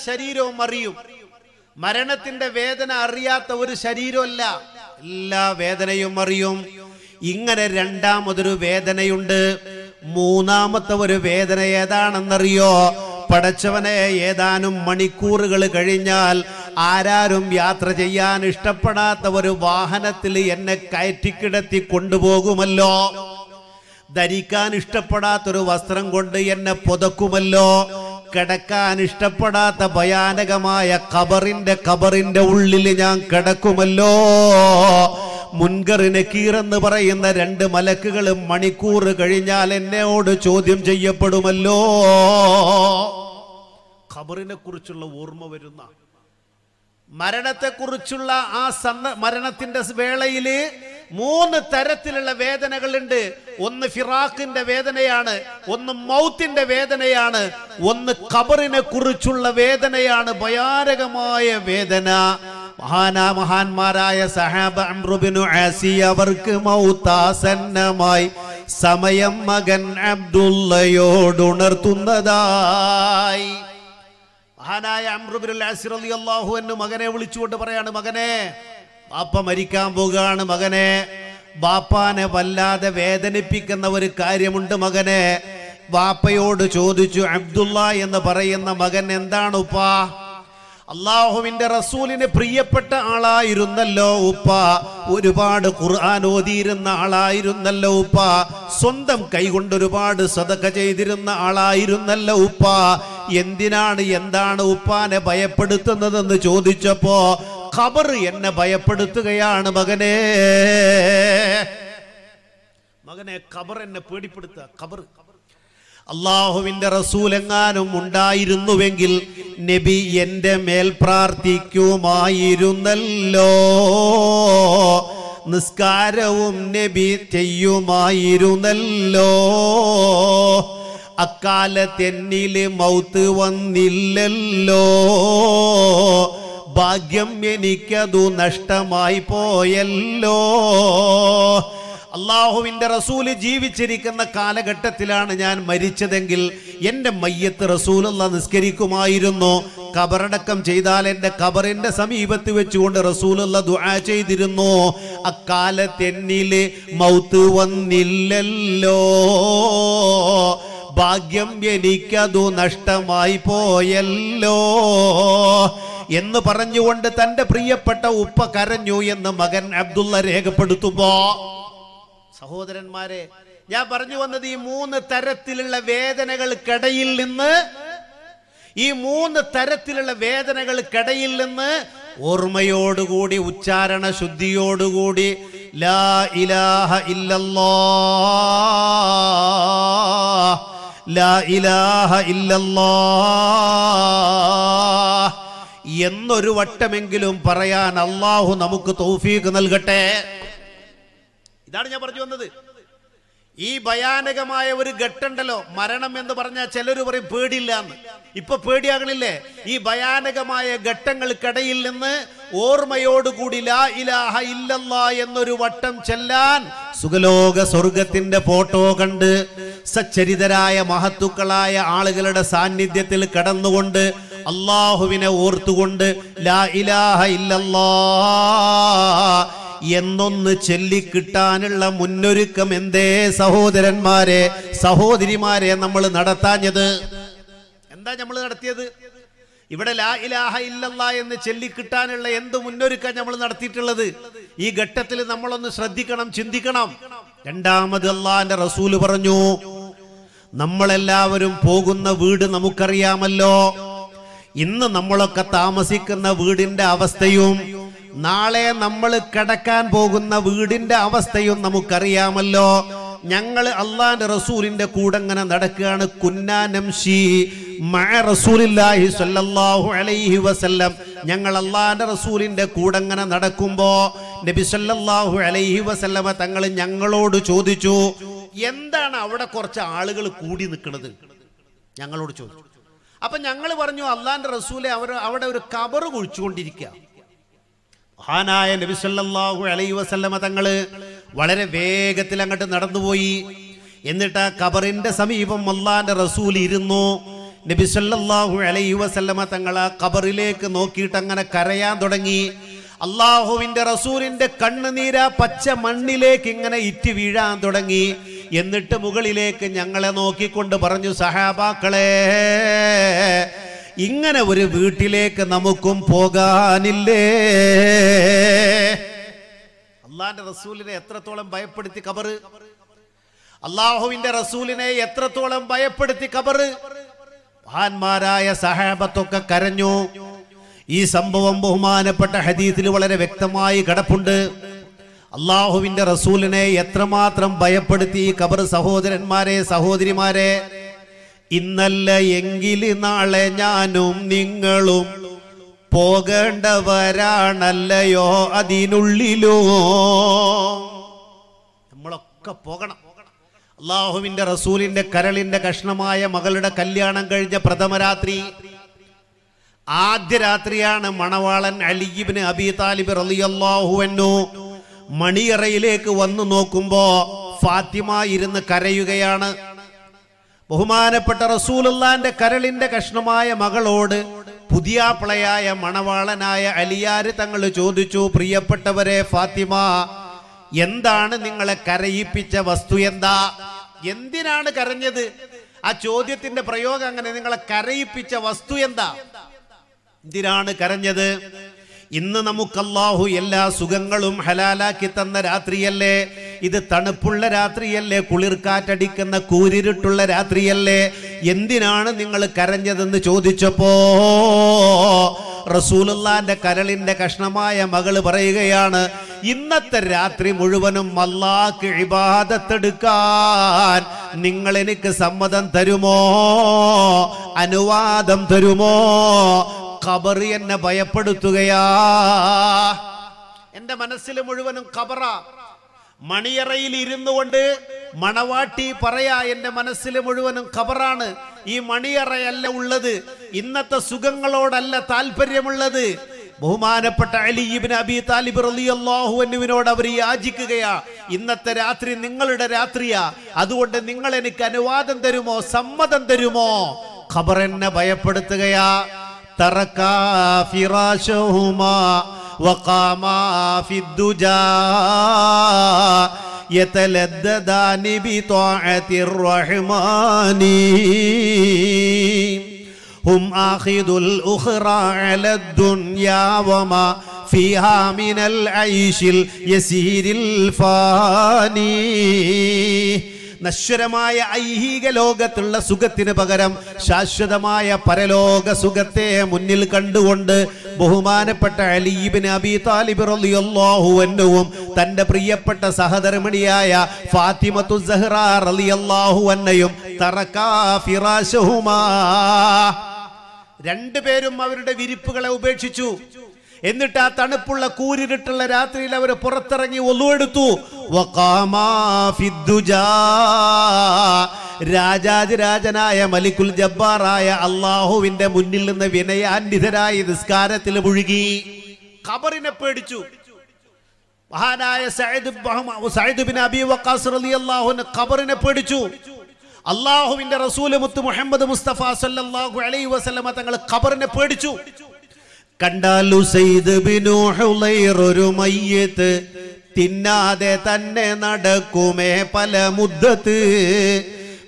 ശരീരവും അറിയും മരണത്തിന്റെ വേദന അറിയാത്ത ഒരു ശരീരമല്ല എല്ലാ വേദനയും അറിയും ഇങ്ങനെ രണ്ടാമതൊരു വേദനയുണ്ട് മൂന്നാമത്തെ ഒരു വേദന ഏതാണെന്നറിയോ പടച്ചവനെ ഏതാനും മണിക്കൂറുകൾ കഴിഞ്ഞാൽ ആരാരും യാത്ര ചെയ്യാൻ ഇഷ്ടപ്പെടാത്ത ഒരു വാഹനത്തിൽ എന്നെ കയറ്റിക്കിടത്തി കൊണ്ടുപോകുമല്ലോ ധരിക്കാൻ ഇഷ്ടപ്പെടാത്തൊരു വസ്ത്രം കൊണ്ട് എന്നെ പുതക്കുമല്ലോ കിടക്കാൻ ഇഷ്ടപ്പെടാത്ത ഭയാനകമായ ഖബറിന്റെ ഖബറിന്റെ ഉള്ളിൽ ഞാൻ കിടക്കുമല്ലോ മുൻകർ കീറെന്ന് എന്ന് പറയുന്ന രണ്ട് മലക്കുകളും മണിക്കൂർ കഴിഞ്ഞാൽ എന്നോട് ചോദ്യം ചെയ്യപ്പെടുമല്ലോ ഖബറിനെ കുറിച്ചുള്ള ഓർമ്മ വരുന്ന മരണത്തെക്കുറിച്ചുള്ള ആ സന്ന മരണത്തിന്റെ വേളയിൽ മൂന്ന് തരത്തിലുള്ള വേദനകളുണ്ട് ഒന്ന് ഫിറാഖിന്റെ വേദനയാണ് ഒന്ന് മൗത്തിന്റെ വേദനയാണ് ഒന്ന് ഖബറിനെ കുറിച്ചുള്ള വേദനയാണ് ഭയാനകമായ വേദന മഹാനാ മഹാന്മാരായ സഹാബ് അംറുബിനു ആസി അവർക്ക് മൗത്താസന്നമായി സമയം മകൻ അബ്ദുള്ളയോടുണർത്തുന്നതായി മഹാനായ അമ്രുബിൻ അള്ളാഹു എന്ന് മകനെ വിളിച്ചുകൊണ്ട് പറയാണ് മകനെ ബാപ്പ മരിക്കാൻ പോകുകയാണ് മകനെ ബാപ്പാനെ വല്ലാതെ വേദനിപ്പിക്കുന്ന ഒരു കാര്യമുണ്ട് മകനെ ബാപ്പയോട് ചോദിച്ചു അബ്ദുള്ള എന്ന് പറയുന്ന മകൻ എന്താണ് ഉപ്പാ അള്ളാഹുവിന്റെ റസൂലിന് പ്രിയപ്പെട്ട ആളായിരുന്നല്ലോ ഉപ്പ ഒരുപാട് ഖുർആൻ ഓതിയിരുന്ന ആളായിരുന്നല്ലോ ഉപ്പ സ്വന്തം കൈകൊണ്ട് ഒരുപാട് സതക ചെയ്തിരുന്ന ആളായിരുന്നല്ലോ ഉപ്പ എന്തിനാണ് എന്താണ് ഉപ്പാനെ ഭയപ്പെടുത്തുന്നതെന്ന് ചോദിച്ചപ്പോ ഖബർ എന്നെ ഭയപ്പെടുത്തുകയാണ് മകനെ മകനെ ഖബർ എന്നെ പേടിപ്പെടുത്തുക ഖബർ അള്ളാഹുവിൻ്റെ റസൂലെങ്ങാനും ഉണ്ടായിരുന്നുവെങ്കിൽ നബി എൻ്റെ മേൽ പ്രാർത്ഥിക്കുമായിരുന്നല്ലോ നിസ്കാരവും നബി ചെയ്യുമായിരുന്നല്ലോ അക്കാലത്തെന്നില് മൗത്ത് വന്നില്ലല്ലോ ഭാഗ്യം എനിക്കതു നഷ്ടമായി പോയല്ലോ അള്ളാഹുവിൻ്റെ റസൂല് ജീവിച്ചിരിക്കുന്ന കാലഘട്ടത്തിലാണ് ഞാൻ മരിച്ചതെങ്കിൽ എൻ്റെ മയ്യത്ത് റസൂലുള്ള നിസ്കരിക്കുമായിരുന്നു കബറടക്കം ചെയ്താൽ എൻ്റെ കബറിൻ്റെ സമീപത്ത് വെച്ചുകൊണ്ട് റസൂലുള്ള ദുആ ചെയ്തിരുന്നു അക്കാലത്ത് എന്നിൽ മൗത്ത് വന്നില്ലല്ലോ ഭാഗ്യം എനിക്കതു നഷ്ടമായി പോയല്ലോ എന്ന് പറഞ്ഞുകൊണ്ട് തൻ്റെ പ്രിയപ്പെട്ട ഉപ്പ കരഞ്ഞു എന്ന് മകൻ അബ്ദുള്ള രേഖപ്പെടുത്തുമ്പോൾ സഹോദരന്മാരെ ഞാൻ പറഞ്ഞു വന്നത് ഈ മൂന്ന് തരത്തിലുള്ള വേദനകൾക്കിടയിൽ നിന്ന് ഈ മൂന്ന് തരത്തിലുള്ള വേദനകൾക്കിടയിൽ നിന്ന് ഓർമ്മയോടുകൂടി ഉച്ചാരണ ശുദ്ധിയോടുകൂടി ലാ ഇലാഹ ഇല്ലല്ലോ ലാ ഇലാഹ ഇല്ലല്ലോ എന്നൊരു വട്ടമെങ്കിലും പറയാൻ അള്ളാഹു നമുക്ക് തൗഫീഖ് നൽകട്ടെ ഇതാണ് ഞാൻ പറഞ്ഞു വന്നത് ഈ ഭയാനകമായ ഒരു ഘട്ടണ്ടല്ലോ മരണം എന്ന് പറഞ്ഞാൽ ചിലർ പറയും പേടിയില്ല എന്ന് ഇപ്പൊ പേടിയാകണില്ലേ ഈ ഭയാനകമായ ഘട്ടങ്ങൾക്കിടയിൽ നിന്ന് ഓർമ്മയോടുകൂടി ലാ ഇലാഹ ഇല്ലല്ല എന്നൊരു വട്ടം ചെല്ലാൻ സുഖലോക സ്വർഗത്തിന്റെ ഫോട്ടോ കണ്ട് സച്ചരിതരായ മഹത്തുക്കളായ ആളുകളുടെ സാന്നിധ്യത്തിൽ കടന്നുകൊണ്ട് അള്ളാഹുവിനെ ഓർത്തുകൊണ്ട് ലാ ഇലാഹ ഇല്ലല്ലാ എന്നൊന്ന് ചൊല്ലിക്കിട്ടാനുള്ള മുന്നൊരുക്കം എന്തേ സഹോദരന്മാരെ സഹോദരിമാരെ നമ്മൾ നടത്താഞ്ഞത് എന്താ നമ്മൾ നടത്തിയത് ഇവിടെ ലാ ഇലാഹ ഇല്ലല്ല എന്ന് ചൊല്ലിക്കിട്ടാനുള്ള എന്ത് മുന്നൊരുക്കം നമ്മൾ നടത്തിയിട്ടുള്ളത് ഈ ഘട്ടത്തിൽ നമ്മളൊന്ന് ശ്രദ്ധിക്കണം ചിന്തിക്കണം രണ്ടാമത് അള്ളാന്റെ റസൂല് പറഞ്ഞു നമ്മളെല്ലാവരും പോകുന്ന വീട് നമുക്കറിയാമല്ലോ ഇന്ന് നമ്മളൊക്കെ താമസിക്കുന്ന വീടിന്റെ അവസ്ഥയും നാളെ നമ്മൾ കിടക്കാൻ പോകുന്ന വീടിന്റെ അവസ്ഥയും നമുക്കറിയാമല്ലോ ഞങ്ങൾ അള്ളാന്റെ റസൂലിന്റെ കൂടെ ഇങ്ങനെ നടക്കുകയാണ് കുന്നാനംഷി അലൈഹി വസല്ലം ഞങ്ങൾ അള്ളാന്റെ റസൂലിന്റെ കൂടെ ഇങ്ങനെ നടക്കുമ്പോ നബി സല്ലല്ലാഹു അലൈഹി വസല്ലമ തങ്ങൾ ഞങ്ങളോട് ചോദിച്ചു എന്താണ് അവിടെ കുറച്ച് ആളുകൾ കൂടി നിൽക്കുന്നത് ഞങ്ങളോട് ചോദിച്ചു അപ്പൊ ഞങ്ങൾ പറഞ്ഞു അള്ളാന്റെ റസൂലെ അവർ അവിടെ ഒരു കബർ കുഴിച്ചുകൊണ്ടിരിക്കുക മഹാനായ നബിസല്ലാഹു അലൈ വസല്ലമ തങ്ങള് വളരെ വേഗത്തിൽ അങ്ങോട്ട് നടന്നുപോയി എന്നിട്ട് ആ കബറിന്റെ സമീപം അള്ളാന്റെ റസൂൽ ഇരുന്നു നബിസല്ലാഹു അലൈ വസല്ലമ തങ്ങൾ ആ കബറിലേക്ക് നോക്കിയിട്ട് അങ്ങനെ കരയാൻ തുടങ്ങി അള്ളാഹുവിന്റെ റസൂലിന്റെ കണ്ണുനീര പച്ച മണ്ണിലേക്ക് ഇങ്ങനെ ഇറ്റി വീഴാൻ തുടങ്ങി എന്നിട്ട് മുകളിലേക്ക് ഞങ്ങളെ നോക്കിക്കൊണ്ട് പറഞ്ഞു സഹാബാക്കളെ ഇങ്ങനെ ഒരു വീട്ടിലേക്ക് നമുക്കും പോകാനില്ലേ അള്ളാന്റെ റസൂലിനെ എത്രത്തോളം ഭയപ്പെടുത്തി കബർ അള്ളാഹുവിന്റെ റസൂലിനെ എത്രത്തോളം ഭയപ്പെടുത്തി കബർ മഹാന്മാരായ സഹാബത്തൊക്കെ കരഞ്ഞു ഈ സംഭവം ബഹുമാനപ്പെട്ട ഹദീത്തിൽ വളരെ വ്യക്തമായി കിടപ്പുണ്ട് അള്ളാഹുവിന്റെ റസൂലിനെ എത്രമാത്രം ഭയപ്പെടുത്തി കബർ സഹോദരന്മാരെ സഹോദരിമാരെ ഇന്നല്ല എങ്കിൽ നാളെ ഞാനും നിങ്ങളും പോകേണ്ടവരാണല്ലയോ അതിനുള്ളിലോ നമ്മളൊക്കെ പോകണം അള്ളാഹുവിന്റെ റസൂലിന്റെ കരളിന്റെ കഷ്ണമായ മകളുടെ കല്യാണം കഴിഞ്ഞ പ്രഥമ രാത്രി ആദ്യ രാത്രിയാണ് മണവാളൻ അലിഗിബിന് അബി താലിബ് റലിയല്ലാഹുവന്നു മണിയറയിലേക്ക് വന്നു നോക്കുമ്പോ ഫാത്തിമ ഇരുന്ന് കരയുകയാണ് ബഹുമാനപ്പെട്ട റസൂലുള്ളാന്റെ കരളിന്റെ കഷ്ണമായ മകളോട് പുതിയാപ്പിളയായ മണവാളനായ അലിയാര് തങ്ങൾ ചോദിച്ചു പ്രിയപ്പെട്ടവരെ ഫാത്തിമ എന്താണ് നിങ്ങളെ കരയിപ്പിച്ച വസ്തു എന്താ എന്തിനാണ് കരഞ്ഞത് ആ ചോദ്യത്തിന്റെ പ്രയോഗം അങ്ങനെ നിങ്ങളെ കരയിപ്പിച്ച വസ്തു എന്താ എന്തിനാണ് കരഞ്ഞത് ഇന്ന് നമുക്കല്ലാഹു എല്ലാ സുഖങ്ങളും ഹലാലാക്കി തന്ന രാത്രിയല്ലേ ഇത് തണുപ്പുള്ള രാത്രിയല്ലേ കുളിർക്കാറ്റടിക്കുന്ന കൂരിരുട്ടുള്ള രാത്രിയല്ലേ എന്തിനാണ് നിങ്ങൾ കരഞ്ഞതെന്ന് ചോദിച്ചപ്പോ റസൂലുള്ളാന്റെ കരളിന്റെ കഷ്ണമായ മകള് പറയുകയാണ് ഇന്നത്തെ രാത്രി മുഴുവനും മല്ലാക്ക് ഇബാദത്തെടുക്കാൻ നിങ്ങൾ എനിക്ക് സമ്മതം തരുമോ അനുവാദം തരുമോ ഖബർ എന്നെ ഭയപ്പെടുത്തുകയാ എന്റെ മനസ്സിൽ മുഴുവനും ഖബറ മണിയറയിൽ ഇരുന്നു കൊണ്ട് മണവാട്ടി പറയാ എൻ്റെ മനസ്സിൽ മുഴുവനും ഖബറാണ് ഈ മണിയറയല്ല ഉള്ളത് ഇന്നത്തെ സുഖങ്ങളോടല്ല താല്പര്യമുള്ളത് ബഹുമാനപ്പെട്ട അലിബിൻ അബി താലിബ് റലിയല്ലാഹുവിനോട് അവർ യാചിക്കുകയാ ഇന്നത്തെ രാത്രി നിങ്ങളുടെ രാത്രിയാ അതുകൊണ്ട് നിങ്ങൾ എനിക്ക് അനുവാദം തരുമോ സമ്മതം തരുമോ ഖബർ എന്നെ ഭയപ്പെടുത്തുകയാ تركا فراشهما وقاما في الدجى يتلددان بطاعة الرحمن هم آخذ الأخرى على الدنيا وما فيها من العيش اليسير الفاني നശ്വരമായ ഐഹിക ലോകത്തുള്ള സുഖത്തിന് പകരം ശാശ്വതമായ പരലോക സുഖത്തെ മുന്നിൽ കണ്ടുകൊണ്ട് ബഹുമാനപ്പെട്ട അലീബിന് അബി താലിബ് റലിയല്ലാഹുവന്നവും തൻ്റെ പ്രിയപ്പെട്ട സഹധർമ്മിണിയായ ഫാത്തിമത്തു സഹ്റ റലിയല്ലാഹുവന്നയും തറക്കാ ഫിറാശഹുമാ രണ്ടുപേരും അവരുടെ വിരിപ്പുകളെ ഉപേക്ഷിച്ചു എന്നിട്ട് ആ തണുപ്പുള്ള കൂരിരുട്ടുള്ള രാത്രിയിൽ അവർ പുറത്തിറങ്ങി ഒലുവെടുത്തു രാജാതിരാജനായ മലിക്കുൽ ജബ്ബാറായ അള്ളാഹുവിന്റെ മുന്നിൽ നിന്ന് വിനയാന്വിതരായി നിസ്കാരത്തിൽ മുഴുകി ഖബറിനെ പേടിച്ചു മഹാനായ സൈദ് ബിൻ അബി വക്കാസ് ഖബറിനെ പേടിച്ചു അള്ളാഹുവിന്റെ റസൂല് മുത്ത് മുഹമ്മദ് മുസ്തഫ സല്ലല്ലാഹു അലൈഹി വസല്ലമ തങ്ങൾ ഖബറിനെ പേടിച്ചു കണ്ടാലു സെയ്ത് ബിനുഹുലൈറൊരു മയ്യത്ത് തിന്നാതെ തന്നെ നടക്കുമേ പല മുദ്ദത്ത്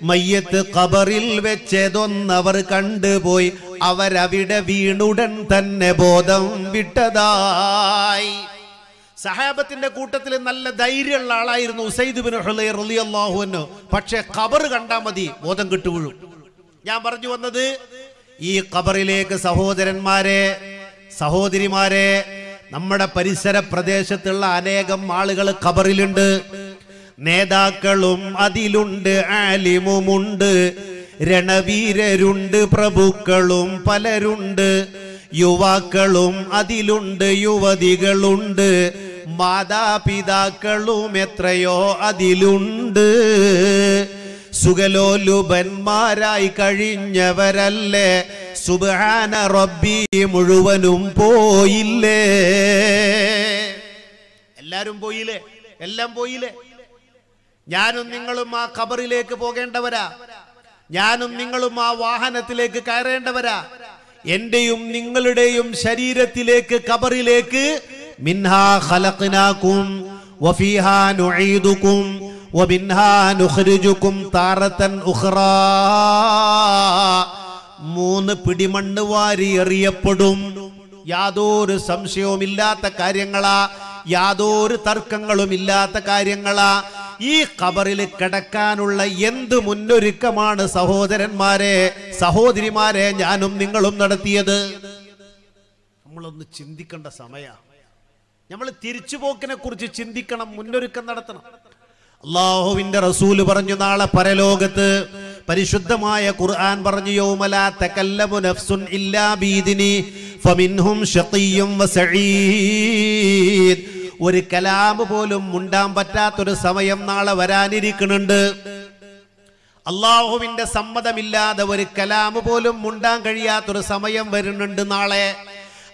മയ്യത്ത് കബറിൽ വെച്ചതൊന്നവർ കണ്ടുപോയി അവരവിടെ വീണുടൻ തന്നെ ബോധം വിട്ടതായി സഹാബത്തിന്റെ കൂട്ടത്തിൽ നല്ല ധൈര്യമുള്ള ആളായിരുന്നു ഉസൈദ് ബിൻ ഹുലൈർ അലി പക്ഷെ കബർ കണ്ടാ മതി ബോധം കിട്ടുകയുള്ളൂ ഞാൻ പറഞ്ഞു വന്നത് ഈ ഖബറിലേക്ക് സഹോദരന്മാരെ സഹോദരിമാരെ നമ്മുടെ പരിസര പ്രദേശത്തുള്ള അനേകം ആളുകൾ ഖബറിലുണ്ട് നേതാക്കളും അതിലുണ്ട് ആലിമുമുണ്ട് രണവീരരുണ്ട് പ്രഭുക്കളും പലരുണ്ട് യുവാക്കളും അതിലുണ്ട് യുവതികളുണ്ട് മാതാപിതാക്കളും എത്രയോ അതിലുണ്ട് സുഖലോലുപന്മാരായി കഴിഞ്ഞവരല്ലേ സുബാന റബ്ബി മുഴുവനും പോയില്ലേ എല്ലാരും പോയില്ലേ എല്ലാം പോയില്ലേ ഞാനും നിങ്ങളും ആ ഖബറിലേക്ക് പോകേണ്ടവരാ ഞാനും നിങ്ങളും ആ വാഹനത്തിലേക്ക് കയറേണ്ടവരാ എന്റെയും നിങ്ങളുടെയും ശരീരത്തിലേക്ക് കബറിലേക്ക് മിൻഹാ ഖലഖ്നാകും വഫീഹാ നുഈദുകും മൂന്ന് പിടിമണ്ണ് വാരി എറിയപ്പെടും യാതൊരു സംശയവുമില്ലാത്ത കാര്യങ്ങളാ യാതൊരു തർക്കങ്ങളുമില്ലാത്ത കാര്യങ്ങളാ ഈ കബറിൽ കിടക്കാനുള്ള എന്ത് മുന്നൊരുക്കമാണ് സഹോദരന്മാരെ സഹോദരിമാരെ ഞാനും നിങ്ങളും നടത്തിയത് നമ്മളൊന്ന് ചിന്തിക്കേണ്ട സമയ നമ്മൾ തിരിച്ചുപോക്കിനെ കുറിച്ച് ചിന്തിക്കണം മുന്നൊരുക്കം നടത്തണം അള്ളാഹുവിന്റെ റസൂല് പറഞ്ഞു നാളെ പരലോകത്ത് പരിശുദ്ധമായ ഖുർആൻ പറഞ്ഞു യൗമലാ തകല്ലമു നഫ്സുൻ ഇല്ലാ ബീദിനി ഫമിൻഹും ഷഖിയ്യും വസഈദ് ഒരു കലാമ് പോലും മുണ്ടാൻ പറ്റാത്തൊരു സമയം നാളെ വരാനിരിക്കുന്നുണ്ട് അള്ളാഹുവിന്റെ സമ്മതമില്ലാതെ ഒരു കലാമ് പോലും മുണ്ടാൻ കഴിയാത്തൊരു സമയം വരുന്നുണ്ട് നാളെ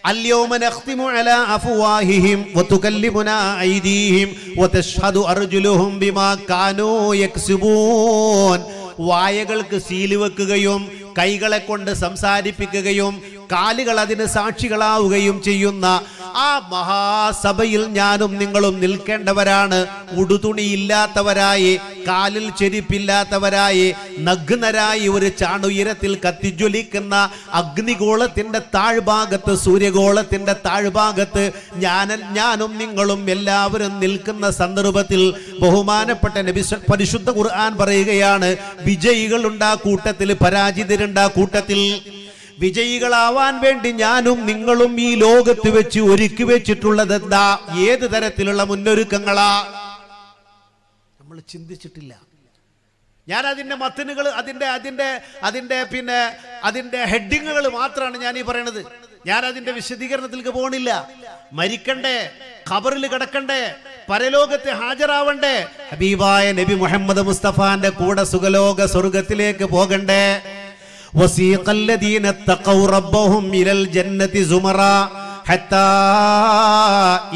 اليوم نختم على أفواههم وتكلمنا أيديهم وتشهد أرجلهم بما كانوا يكسبون വായകൾക്ക് സീല് വെക്കുകയും കൈകളെ കൊണ്ട് സംസാരിപ്പിക്കുകയും കാലുകൾ അതിന് സാക്ഷികളാവുകയും ചെയ്യുന്ന ആ മഹാസഭയിൽ ഞാനും നിങ്ങളും നിൽക്കേണ്ടവരാണ് ഉടുതുണിയില്ലാത്തവരായി കാലിൽ ചെരിപ്പില്ലാത്തവരായി നഗ്നരായി ഒരു ചാണുയരത്തിൽ കത്തിജ്വലിക്കുന്ന അഗ്നിഗോളത്തിന്റെ താഴ്ഭാഗത്ത് സൂര്യഗോളത്തിന്റെ താഴ്ഭാഗത്ത് ഞാൻ ഞാനും നിങ്ങളും എല്ലാവരും നിൽക്കുന്ന സന്ദർഭത്തിൽ ബഹുമാനപ്പെട്ട നബി പരിശുദ്ധ ഖുർആൻ പറയുകയാണ് വിജയികളുണ്ടാ കൂട്ടത്തിൽ പരാജിതരുണ്ടാ കൂട്ടത്തിൽ വിജയികളാവാൻ വേണ്ടി ഞാനും നിങ്ങളും ഈ ലോകത്ത് വെച്ച് ഒരുക്കി വെച്ചിട്ടുള്ളത് എന്താ ഏത് തരത്തിലുള്ള മുന്നൊരുക്കങ്ങളാ നമ്മൾ ചിന്തിച്ചിട്ടില്ല ഞാൻ അതിൻ്റെ മത്തനുകൾ അതിൻ്റെ അതിൻ്റെ അതിൻ്റെ പിന്നെ അതിൻ്റെ ഹെഡിങ്ങുകൾ മാത്രമാണ് ഞാൻ ഈ പറയണത് ഞാൻ അതിൻ്റെ വിശദീകരണത്തിലേക്ക് പോകണില്ല മരിക്കണ്ടേ ഖബറിൽ കിടക്കണ്ടേ പരലോകത്തെ ഹാജരാവണ്ടേ ഹബീബായ നബി മുഹമ്മദ് മുസ്തഫാന്റെ കൂടെ സുഖലോക സ്വർഗത്തിലേക്ക് പോകണ്ടേ وسيق الذين اتقوا ربهم إلى الجنة زمرا حتى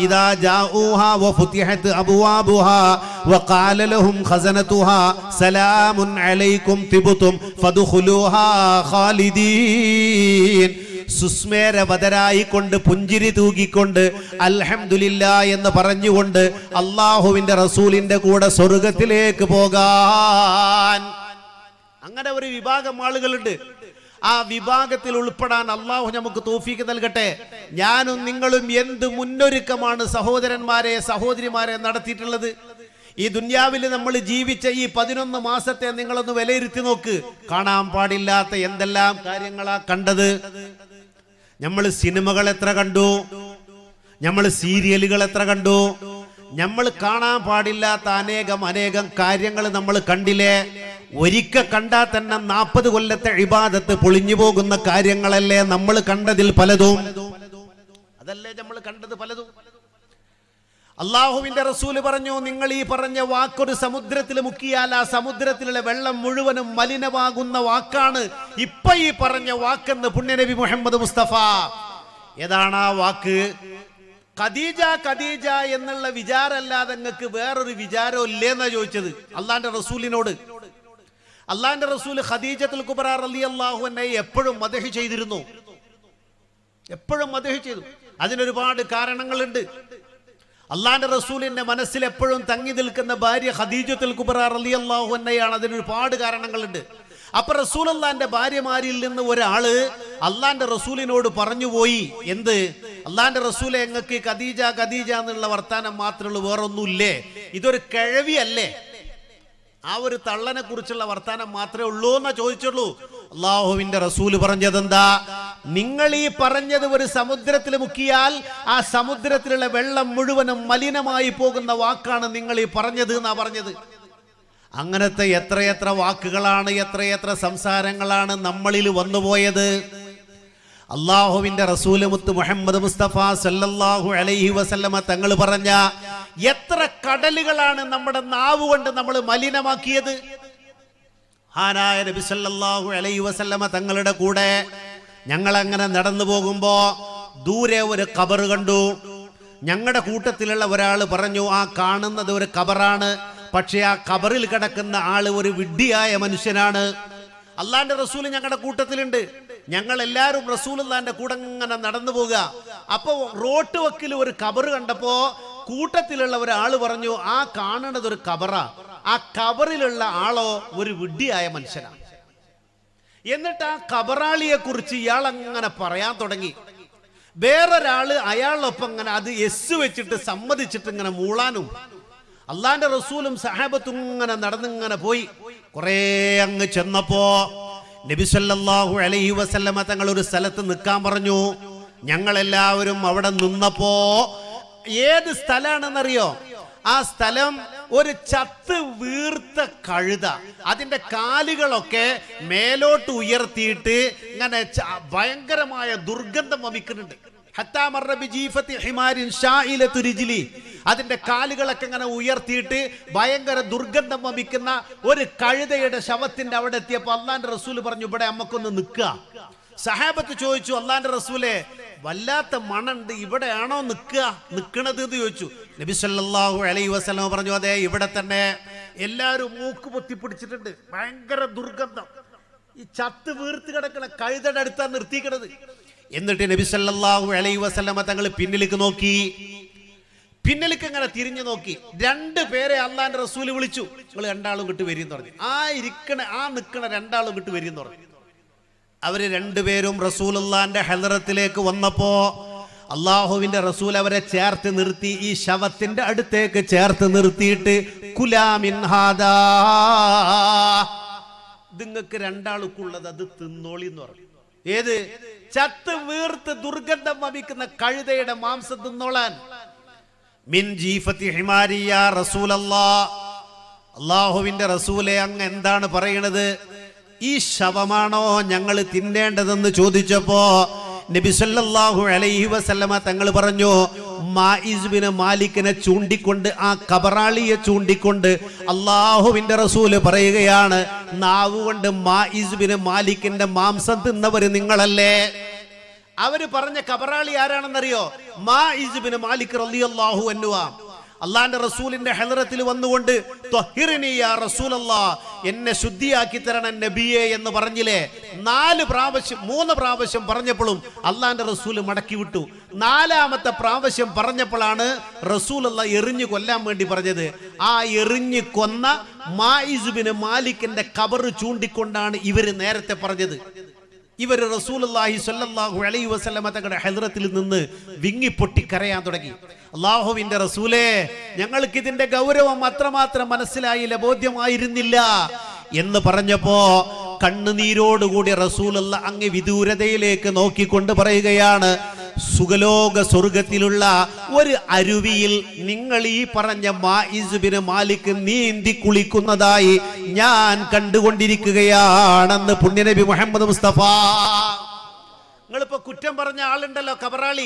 إذا جاءوها وفتحت أبوابها وقال لهم خزنتها سلام عليكم تبتم فادخلوها خالدين സുസ്മേരവതരായിക്കൊണ്ട് പുഞ്ചിരി തൂക്കിക്കൊണ്ട് അൽഹംദുലില്ല എന്ന് പറഞ്ഞുകൊണ്ട് അള്ളാഹുവിൻ്റെ റസൂലിൻ്റെ കൂടെ സ്വർഗത്തിലേക്ക് പോകാൻ അങ്ങനെ ഒരു വിഭാഗം ആളുകളുണ്ട് ആ വിഭാഗത്തിൽ ഉൾപ്പെടാൻ അള്ളാഹു നമുക്ക് തോഫീക്ക് നൽകട്ടെ ഞാനും നിങ്ങളും എന്ത് മുന്നൊരുക്കമാണ് സഹോദരന്മാരെ സഹോദരിമാരെ നടത്തിയിട്ടുള്ളത് ഈ ദുന്യാവിൽ നമ്മൾ ജീവിച്ച ഈ പതിനൊന്ന് മാസത്തെ നിങ്ങളൊന്ന് വിലയിരുത്തി നോക്ക് കാണാൻ പാടില്ലാത്ത എന്തെല്ലാം കാര്യങ്ങളാ കണ്ടത് നമ്മൾ സിനിമകൾ എത്ര കണ്ടു നമ്മൾ സീരിയലുകൾ എത്ര കണ്ടു നമ്മൾ കാണാൻ പാടില്ലാത്ത അനേകം അനേകം കാര്യങ്ങൾ നമ്മൾ കണ്ടില്ലേ ഒരിക്കൽ കണ്ടാൽ തന്നെ നാൽപ്പത് കൊല്ലത്തെ ഇബാദത്ത് പൊളിഞ്ഞു പോകുന്ന കാര്യങ്ങളല്ലേ നമ്മൾ കണ്ടതിൽ പലതും അതല്ലേ നമ്മൾ കണ്ടത് പലതും അള്ളാഹുവിന്റെ റസൂല് പറഞ്ഞു നിങ്ങൾ ഈ പറഞ്ഞ വാക്കൊരു സമുദ്രത്തിൽ മുക്കിയാൽ ആ സമുദ്രത്തിലെ വെള്ളം മുഴുവനും മലിനമാകുന്ന വാക്കാണ് ഇപ്പൊ ഈ പറഞ്ഞ വാക്കെന്ന് പുണ്യനബി മുഹമ്മദ് മുസ്തഫ ഏതാണ് ആ വാക്ക് ഖദീജ ഖദീജ എന്നുള്ള വിചാരമല്ലാതെ നിങ്ങൾക്ക് വേറൊരു വിചാരം ഇല്ലേന്നാ ചോദിച്ചത് അള്ളാന്റെ റസൂലിനോട് അള്ളാന്റെ റസൂൽ ഖദീജത്തുൽ കുബറ അലി അള്ളാഹുവിനെ എപ്പോഴും മദഹ് ചെയ്തിരുന്നു എപ്പോഴും മദഹ് ചെയ്തു അതിനൊരുപാട് കാരണങ്ങളുണ്ട് അള്ളാന്റെ റസൂലിന്റെ മനസ്സിൽ എപ്പോഴും തങ്ങി നിൽക്കുന്ന ഭാര്യ ഖദീജത്തുൽ കുബറ അലി അള്ളാഹുവിനെയാണ് അതിനൊരുപാട് കാരണങ്ങളുണ്ട് അപ്പൊ അള്ളാന്റെ ഭാര്യമാരിൽ നിന്ന് ഒരാള് അള്ളാന്റെ റസൂലിനോട് പറഞ്ഞുപോയി എന്ത് അള്ളാന്റെ റസൂലെ ഞങ്ങൾക്ക് ഖദീജ ഖദീജ എന്നുള്ള വർത്താനം മാത്രമുള്ളൂ വേറൊന്നുമില്ലേ ഇതൊരു കിഴവിയല്ലേ ആ ഒരു തള്ളനെ കുറിച്ചുള്ള വർത്താനം മാത്രമേ ഉള്ളൂ എന്നാ ചോദിച്ചുള്ളൂ അള്ളാഹുവിന്റെ റസൂല് എന്താ നിങ്ങൾ ഈ പറഞ്ഞത് ഒരു സമുദ്രത്തിൽ മുക്കിയാൽ ആ സമുദ്രത്തിലുള്ള വെള്ളം മുഴുവനും മലിനമായി പോകുന്ന വാക്കാണ് നിങ്ങൾ ഈ പറഞ്ഞത് എന്നാ പറഞ്ഞത് അങ്ങനത്തെ എത്രയെത്ര വാക്കുകളാണ് എത്രയെത്ര സംസാരങ്ങളാണ് നമ്മളിൽ വന്നുപോയത് അള്ളാഹുവിന്റെ റസൂല് മുത്ത് മുഹമ്മദ് മുസ്തഫ സല്ലല്ലാഹു അലൈഹി വസല്ലമ തങ്ങൾ പറഞ്ഞ എത്ര കടലുകളാണ് നമ്മുടെ നാവ് കൊണ്ട് നമ്മൾ മലിനമാക്കിയത് ഹാനായ നബി സല്ലല്ലാഹു അലൈഹി വസല്ലമ തങ്ങളുടെ കൂടെ ഞങ്ങൾ അങ്ങനെ നടന്നു പോകുമ്പോൾ ദൂരെ ഒരു കബറ് കണ്ടു ഞങ്ങളുടെ കൂട്ടത്തിലുള്ള ഒരാൾ പറഞ്ഞു ആ കാണുന്നത് ഒരു കബറാണ് പക്ഷേ ആ കബറിൽ കിടക്കുന്ന ആള് ഒരു വിഡ്ഢിയായ മനുഷ്യനാണ് അള്ളാന്റെ റസൂൽ ഞങ്ങളുടെ കൂട്ടത്തിലുണ്ട് ഞങ്ങൾ എല്ലാവരും റസൂലിന്റെ കൂടെ ഇങ്ങനെ നടന്നു പോവുക അപ്പോൾ റോട്ട് വക്കിൽ ഒരു കബർ കണ്ടപ്പോ കൂട്ടത്തിലുള്ള ഒരാൾ പറഞ്ഞു ആ കാണണത് ഒരു കബറാ ആ കബറിലുള്ള ആളോ ഒരു വിഡ്ഢിയായ മനുഷ്യനാണ് എന്നിട്ട് ആ കബറാളിയെ കുറിച്ച് ഇയാൾ അങ്ങനെ പറയാൻ തുടങ്ങി വേറൊരാള് അയാളൊപ്പം ഇങ്ങനെ അത് എസ് വെച്ചിട്ട് സമ്മതിച്ചിട്ട് ഇങ്ങനെ മൂളാനും അള്ളാന്റെ റസൂലും സഹാബത്തും ഇങ്ങനെ നടന്നിങ്ങനെ പോയി കുറെ അങ്ങ് ചെന്നപ്പോ നബിസല്ലാഹു അലൈഹി വസല്ലമ തങ്ങൾ ഒരു സ്ഥലത്ത് നിൽക്കാൻ പറഞ്ഞു ഞങ്ങളെല്ലാവരും അവിടെ നിന്നപ്പോ ഏത് സ്ഥലമാണെന്നറിയോ ആ സ്ഥലം ഒരു ചത്ത് വീർത്ത കഴുത അതിന്റെ കാലുകളൊക്കെ മേലോട്ട് ഉയർത്തിയിട്ട് ഇങ്ങനെ ഭയങ്കരമായ ദുർഗന്ധം വമിക്കുന്നുണ്ട് അതിന്റെ കാലുകളൊക്കെ ഇങ്ങനെ ഉയർത്തിയിട്ട് ഭയങ്കര ദുർഗന്ധം വമിക്കുന്ന ഒരു കഴുതയുടെ ശവത്തിന്റെ അവിടെ എത്തിയപ്പോ അള്ളാന്റെ റസൂൽ പറഞ്ഞു ഇവിടെ അമ്മക്കൊന്ന് നിൽക്കുക സഹാബത്ത് ചോദിച്ചു അള്ളാന്റെ റസൂലെ വല്ലാത്ത മണുണ്ട് ഇവിടെയാണോ നിൽക്കുക നിൽക്കണത് എന്ന് ചോദിച്ചു നബി അലൈ വസ്ലമ പറഞ്ഞു അതെ ഇവിടെ തന്നെ എല്ലാവരും മൂക്ക് പൊത്തിപ്പിടിച്ചിട്ടുണ്ട് ഭയങ്കര ദുർഗന്ധം ഈ ചത്ത് വീർത്ത് കിടക്കണ കഴുതയുടെ അടുത്താണ് നിർത്തിക്കണത് എന്നിട്ട് നബി അലൈ വസല്ലമ തങ്ങൾ പിന്നിലേക്ക് നോക്കി പിന്നിലേക്ക് അങ്ങനെ തിരിഞ്ഞു നോക്കി രണ്ട് പേരെ അള്ളാന്റെ റസൂല് വിളിച്ചു നിങ്ങൾ രണ്ടാളും കിട്ട് വരും പറഞ്ഞു ആ ഇരിക്കണ ആ നിൽക്കണ രണ്ടാളും കിട്ട് വരും പറഞ്ഞു അവര് രണ്ടുപേരും റസൂൽ അള്ളാന്റെ ഹലറത്തിലേക്ക് വന്നപ്പോ അള്ളാഹുവിന്റെ റസൂൽ അവരെ ചേർത്ത് നിർത്തി ഈ ശവത്തിന്റെ അടുത്തേക്ക് ചേർത്ത് നിർത്തിയിട്ട് കുലാമിൻഹാദാ നിങ്ങൾക്ക് രണ്ടാൾക്കുള്ളത് അത് തിന്നോളി എന്ന് പറഞ്ഞു ഏത് ചത്ത് വീർത്ത് ദുർഗന്ധം വമിക്കുന്ന കഴുതയുടെ മാംസം തിന്നോളാൻ മിൻ ഹിമാരിയ അള്ളാഹുവിന്റെ റസൂലെ അങ്ങ് എന്താണ് പറയണത് ഈ ശവമാണോ ഞങ്ങൾ തിന്നേണ്ടതെന്ന് ചോദിച്ചപ്പോ നബിസല്ലാഹു അലൈഹി വസല്ലമ തങ്ങൾ പറഞ്ഞു മാഇസ്ബിനെ മാലിക്കിനെ ചൂണ്ടിക്കൊണ്ട് ആ കബറാളിയെ ചൂണ്ടിക്കൊണ്ട് അള്ളാഹുവിന്റെ റസൂല് പറയുകയാണ് നാവ് കൊണ്ട് മായിസുബിന് മാലിക്കിന്റെ മാംസം തിന്നവര് നിങ്ങളല്ലേ അവര് പറഞ്ഞ കബറാളി ആരാണെന്നറിയോ മായിസുബിന് മാലിക് റലിയല്ലാഹു എന്നുവാ അള്ളാന്റെ റസൂലിന്റെ ഹെദറത്തിൽ വന്നുകൊണ്ട് എന്നെ ശുദ്ധിയാക്കി തരണം നബിയെ എന്ന് പറഞ്ഞില്ലേ നാല് പ്രാവശ്യം മൂന്ന് പ്രാവശ്യം പറഞ്ഞപ്പോഴും അള്ളാന്റെ റസൂൽ മടക്കി വിട്ടു നാലാമത്തെ പ്രാവശ്യം പറഞ്ഞപ്പോഴാണ് റസൂൽ അല്ല എറിഞ്ഞു കൊല്ലാൻ വേണ്ടി പറഞ്ഞത് ആ എറിഞ്ഞ് കൊന്ന മായിസുബിന് മാലിക്കിന്റെ കബറ് ചൂണ്ടിക്കൊണ്ടാണ് ഇവര് നേരത്തെ പറഞ്ഞത് ഇവർ റസൂലി സല്ലാഹു അലൈ വസ്ലമ തങ്ങളുടെ ഹെദ്രത്തിൽ നിന്ന് പൊട്ടി കരയാൻ തുടങ്ങി അള്ളാഹുവിന്റെ റസൂലേ ഞങ്ങൾക്ക് ഇതിന്റെ ഗൗരവം അത്രമാത്രം മനസ്സിലായില്ല ബോധ്യമായിരുന്നില്ല എന്ന് പറഞ്ഞപ്പോ കണ്ണുനീരോടുകൂടി റസൂലുള്ള അങ്ങ് വിദൂരതയിലേക്ക് നോക്കിക്കൊണ്ട് പറയുകയാണ് സുഖലോക സ്വർഗത്തിലുള്ള ഒരു അരുവിയിൽ നിങ്ങൾ ഈ പറഞ്ഞ മായിസുബിന് മാലിക് നീന്തി കുളിക്കുന്നതായി ഞാൻ കണ്ടുകൊണ്ടിരിക്കുകയാണെന്ന് പുണ്യനബി മുഹമ്മദ് മുസ്തഫ നിങ്ങളിപ്പോ കുറ്റം പറഞ്ഞ ആളുണ്ടല്ലോ കബറാളി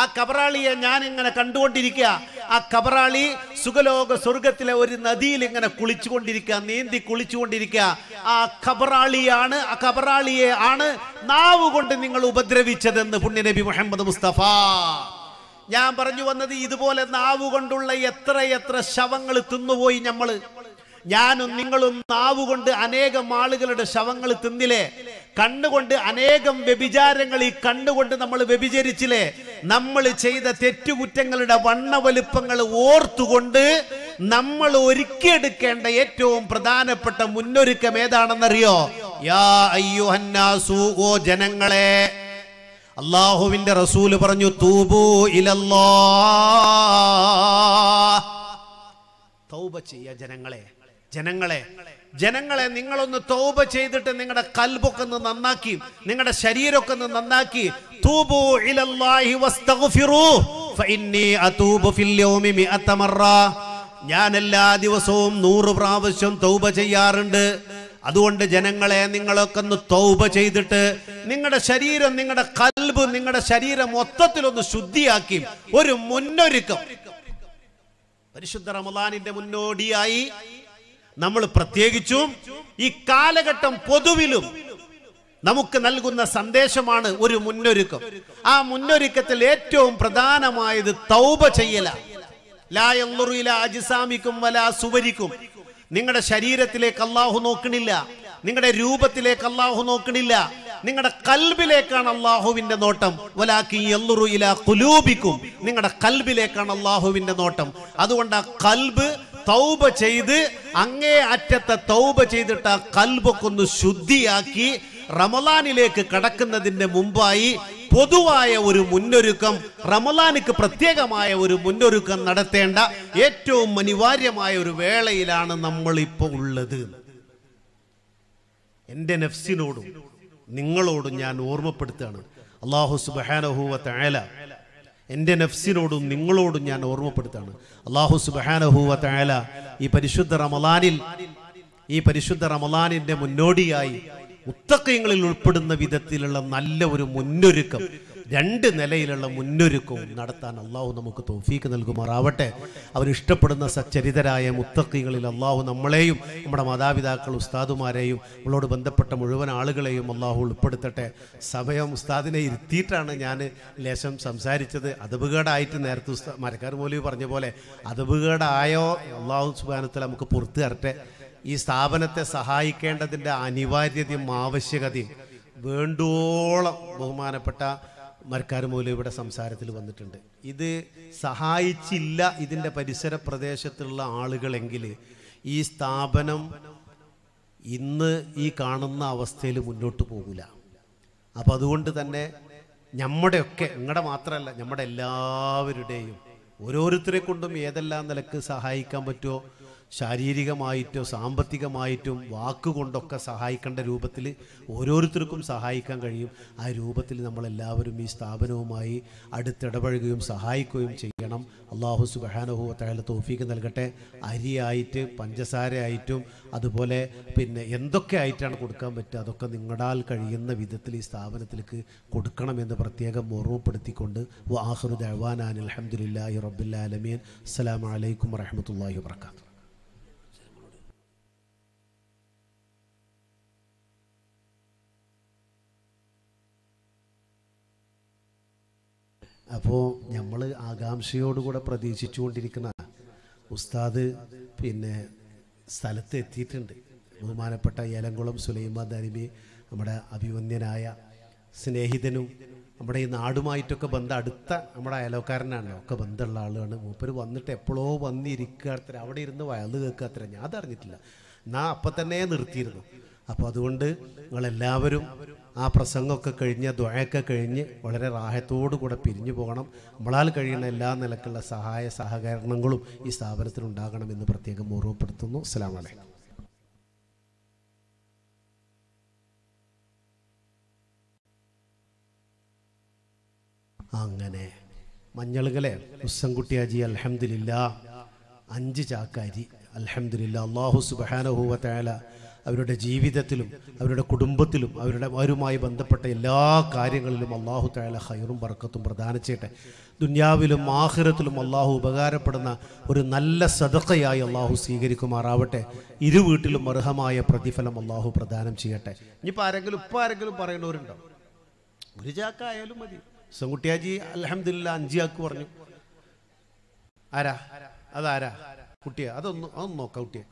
ആ കബറാളിയെ ഞാൻ ഇങ്ങനെ കണ്ടുകൊണ്ടിരിക്കുക ആ കബറാളി സുഖലോക സ്വർഗത്തിലെ ഒരു നദിയിൽ ഇങ്ങനെ കുളിച്ചുകൊണ്ടിരിക്കുക നീന്തി കുളിച്ചുകൊണ്ടിരിക്കുക ആ കബറാളിയാണ് ആ കബറാളിയെ ആണ് നാവ് കൊണ്ട് നിങ്ങൾ ഉപദ്രവിച്ചതെന്ന് പുണ്യനബി മുഹമ്മദ് മുസ്തഫ ഞാൻ പറഞ്ഞു വന്നത് ഇതുപോലെ നാവ് കൊണ്ടുള്ള എത്ര എത്ര ശവങ്ങൾ തിന്നുപോയി നമ്മൾ ഞാനും നിങ്ങളും നാവ് കൊണ്ട് അനേകം ആളുകളുടെ ശവങ്ങൾ തിന്നിലേ കണ്ണുകൊണ്ട് അനേകം വ്യഭിചാരങ്ങൾ ഈ കണ്ണുകൊണ്ട് നമ്മൾ വ്യഭിചരിച്ചില്ലേ നമ്മൾ ചെയ്ത തെറ്റുകുറ്റങ്ങളുടെ വണ്ണവലുപ്പങ്ങൾ ഓർത്തുകൊണ്ട് നമ്മൾ ഒരുക്കിയെടുക്കേണ്ട ഏറ്റവും പ്രധാനപ്പെട്ട മുന്നൊരുക്കം ഏതാണെന്നറിയോ യാ അയ്യോ ഹന്നാസു ഓ ജനങ്ങളെ അള്ളാഹുവിന്റെ റസൂല് പറഞ്ഞു തൂബു ഇലല്ലോ തൗബ ചെയ്യ ജനങ്ങളെ ജനങ്ങളെ ജനങ്ങളെ നിങ്ങളൊന്ന് തോപ ചെയ്തിട്ട് നിങ്ങളുടെ കൽബൊക്കെ ഒന്ന് നന്നാക്കി നിങ്ങളുടെ ശരീരമൊക്കെ ഒന്ന് നന്നാക്കി ഞാൻ എല്ലാ ദിവസവും നൂറ് പ്രാവശ്യം തൗബ ചെയ്യാറുണ്ട് അതുകൊണ്ട് ജനങ്ങളെ നിങ്ങളൊക്കെ ഒന്ന് തൗബ ചെയ്തിട്ട് നിങ്ങളുടെ ശരീരം നിങ്ങളുടെ കൽബ് നിങ്ങളുടെ ശരീരം മൊത്തത്തിലൊന്ന് ശുദ്ധിയാക്കി ഒരു മുന്നൊരുക്കം പരിശുദ്ധ റമദാനിന്റെ മുന്നോടിയായി നമ്മൾ പ്രത്യേകിച്ചും ഈ കാലഘട്ടം പൊതുവിലും നമുക്ക് നൽകുന്ന സന്ദേശമാണ് ഒരു മുന്നൊരുക്കം ആ മുന്നൊരുക്കത്തിൽ ഏറ്റവും പ്രധാനമായത് തൗബ ചെയ്യല ലായല്ലുറിയില അജിസാമിക്കും വല സുവരിക്കും നിങ്ങളുടെ ശരീരത്തിലേക്ക് അള്ളാഹു നോക്കണില്ല നിങ്ങളുടെ രൂപത്തിലേക്ക് അള്ളാഹു നോക്കണില്ല നിങ്ങളുടെ കൽബിലേക്കാണ് അള്ളാഹുവിന്റെ നോട്ടം ഒലാക്കി എല്ലുറുയില കുലൂപിക്കും നിങ്ങളുടെ കൽബിലേക്കാണ് അള്ളാഹുവിന്റെ നോട്ടം അതുകൊണ്ട് ആ കൽബ് തൗബ ചെയ്ത് അങ്ങേ അറ്റത്തെ തൗബ ചെയ്തിട്ട് ആ കൽബൊക്കൊന്ന് ശുദ്ധിയാക്കി റമലാനിലേക്ക് കടക്കുന്നതിന്റെ മുമ്പായി പൊതുവായ ഒരു മുന്നൊരുക്കം റമലാനിക്ക് പ്രത്യേകമായ ഒരു മുന്നൊരുക്കം നടത്തേണ്ട ഏറ്റവും അനിവാര്യമായ ഒരു വേളയിലാണ് നമ്മൾ ഇപ്പോൾ ഉള്ളത് എന്റെ നഫ്സിനോടും നിങ്ങളോടും ഞാൻ ഓർമ്മപ്പെടുത്തുകയാണ് അള്ളാഹു സുബാനഹുവ എൻ്റെ നഫ്സിനോടും നിങ്ങളോടും ഞാൻ ഓർമ്മപ്പെടുത്താണ് അള്ളാഹു സുബാനഹുവല ഈ പരിശുദ്ധ റമലാനിൽ ഈ പരിശുദ്ധ റമലാനിൻ്റെ മുന്നോടിയായി മുത്തക്കയങ്ങളിൽ ഉൾപ്പെടുന്ന വിധത്തിലുള്ള നല്ല ഒരു മുന്നൊരുക്കം രണ്ട് നിലയിലുള്ള മുന്നൊരുക്കവും നടത്താൻ അള്ളാഹു നമുക്ക് തോഫീക്ക് നൽകുമാറാവട്ടെ അവരിഷ്ടപ്പെടുന്ന സച്ചരിതരായ മുത്തക്കികളിൽ അള്ളാഹു നമ്മളെയും നമ്മുടെ മാതാപിതാക്കൾ ഉസ്താദുമാരെയും നമ്മളോട് ബന്ധപ്പെട്ട മുഴുവൻ ആളുകളെയും അള്ളാഹു ഉൾപ്പെടുത്തട്ടെ സമയം ഉസ്താദിനെ ഇരുത്തിയിട്ടാണ് ഞാൻ ലേശം സംസാരിച്ചത് അതപുകേടായിട്ട് നേരത്തെ ഉസ്താ മരക്കാർ പോലും പറഞ്ഞ പോലെ അതപുകേടായോ അള്ളാഹു സുബാനത്തിൽ നമുക്ക് പുറത്തു തരട്ടെ ഈ സ്ഥാപനത്തെ സഹായിക്കേണ്ടതിൻ്റെ അനിവാര്യതയും ആവശ്യകതയും വേണ്ടോളം ബഹുമാനപ്പെട്ട മരക്കാർ ഇവിടെ സംസാരത്തിൽ വന്നിട്ടുണ്ട് ഇത് സഹായിച്ചില്ല ഇതിൻ്റെ പരിസര പ്രദേശത്തുള്ള ആളുകളെങ്കിൽ ഈ സ്ഥാപനം ഇന്ന് ഈ കാണുന്ന അവസ്ഥയിൽ മുന്നോട്ട് പോകില്ല അപ്പം അതുകൊണ്ട് തന്നെ നമ്മുടെയൊക്കെ നിങ്ങളുടെ മാത്രമല്ല നമ്മുടെ എല്ലാവരുടെയും ഓരോരുത്തരെ കൊണ്ടും ഏതെല്ലാം നിലക്ക് സഹായിക്കാൻ പറ്റുമോ ശാരീരികമായിട്ടോ സാമ്പത്തികമായിട്ടും വാക്കുകൊണ്ടൊക്കെ സഹായിക്കേണ്ട രൂപത്തിൽ ഓരോരുത്തർക്കും സഹായിക്കാൻ കഴിയും ആ രൂപത്തിൽ നമ്മളെല്ലാവരും ഈ സ്ഥാപനവുമായി അടുത്തിടപഴകുകയും സഹായിക്കുകയും ചെയ്യണം അള്ളാഹു സുബഹാനഹു തയാൽ തോഫീക്ക് നൽകട്ടെ അരിയായിട്ട് പഞ്ചസാരയായിട്ടും അതുപോലെ പിന്നെ എന്തൊക്കെ ആയിട്ടാണ് കൊടുക്കാൻ പറ്റുക അതൊക്കെ നിങ്ങളാൽ കഴിയുന്ന വിധത്തിൽ ഈ സ്ഥാപനത്തിലേക്ക് കൊടുക്കണമെന്ന് പ്രത്യേകം ഓർമ്മപ്പെടുത്തിക്കൊണ്ട് വാഹുർ ദഹ്വാൻ അലഹമുല്ലാ റബ്ബുല്ലാലമീൻ അസ്സലാമലൈക്കും വറഹമത്തല്ലാഹി വാത്തു അപ്പോൾ നമ്മൾ ആകാംക്ഷയോടുകൂടെ കൊണ്ടിരിക്കുന്ന ഉസ്താദ് പിന്നെ സ്ഥലത്ത് എത്തിയിട്ടുണ്ട് ബഹുമാനപ്പെട്ട ഏലംകുളം സുലൈമാൻ ദരിമി നമ്മുടെ അഭിമന്യനായ സ്നേഹിതനും നമ്മുടെ ഈ നാടുമായിട്ടൊക്കെ ബന്ധം അടുത്ത നമ്മുടെ അയലോക്കാരനാണ് ഒക്കെ ബന്ധമുള്ള ആളാണ് മൂപ്പർ വന്നിട്ട് എപ്പോഴോ വന്നിരിക്കുക അത്ര അവിടെ ഇരുന്ന് വയല് കേൾക്കുക അത്ര ഞാൻ അതറിഞ്ഞിട്ടില്ല ഞാൻ അപ്പം തന്നെ നിർത്തിയിരുന്നു അപ്പോൾ അതുകൊണ്ട് നിങ്ങളെല്ലാവരും ആ പ്രസംഗമൊക്കെ കഴിഞ്ഞ് ദ്വയൊക്കെ കഴിഞ്ഞ് വളരെ കൂടെ പിരിഞ്ഞു പോകണം നമ്മളാൽ കഴിയുന്ന എല്ലാ നിലക്കുള്ള സഹായ സഹകരണങ്ങളും ഈ എന്ന് പ്രത്യേകം ഓർമ്മപ്പെടുത്തുന്നു അസ്സാം വലൈക്കും അങ്ങനെ മഞ്ഞളുകളെ ഉസ്സൻകുട്ടി അജി അലഹമില്ല അഞ്ച് ചാക്കാരി അലഹമില്ല അള്ളാഹു സുബാനഹുവ അവരുടെ ജീവിതത്തിലും അവരുടെ കുടുംബത്തിലും അവരുടെ അവരുമായി ബന്ധപ്പെട്ട എല്ലാ കാര്യങ്ങളിലും അള്ളാഹു തായാല ഹൈറും ബർക്കത്തും പ്രദാനം ചെയ്യട്ടെ ദുന്യാവിലും ആഹിരത്തിലും അള്ളാഹു ഉപകാരപ്പെടുന്ന ഒരു നല്ല സദക്കയായി അള്ളാഹു സ്വീകരിക്കുമാറാവട്ടെ ഇരു വീട്ടിലും അർഹമായ പ്രതിഫലം അള്ളാഹു പ്രദാനം ചെയ്യട്ടെ ഇനിയിപ്പോൾ ആരെങ്കിലും ഇപ്പം ആരെങ്കിലും പറയണവരുണ്ടോ ഒരു ചാക്കായാലും മതി സെങ്കുട്ടിയാജി അലഹമില്ല അഞ്ചിയാക്ക് പറഞ്ഞു ആരാ അതാരാ കുട്ടിയാ അതൊന്നും അതൊന്നും നോക്കാം കുട്ടിയാ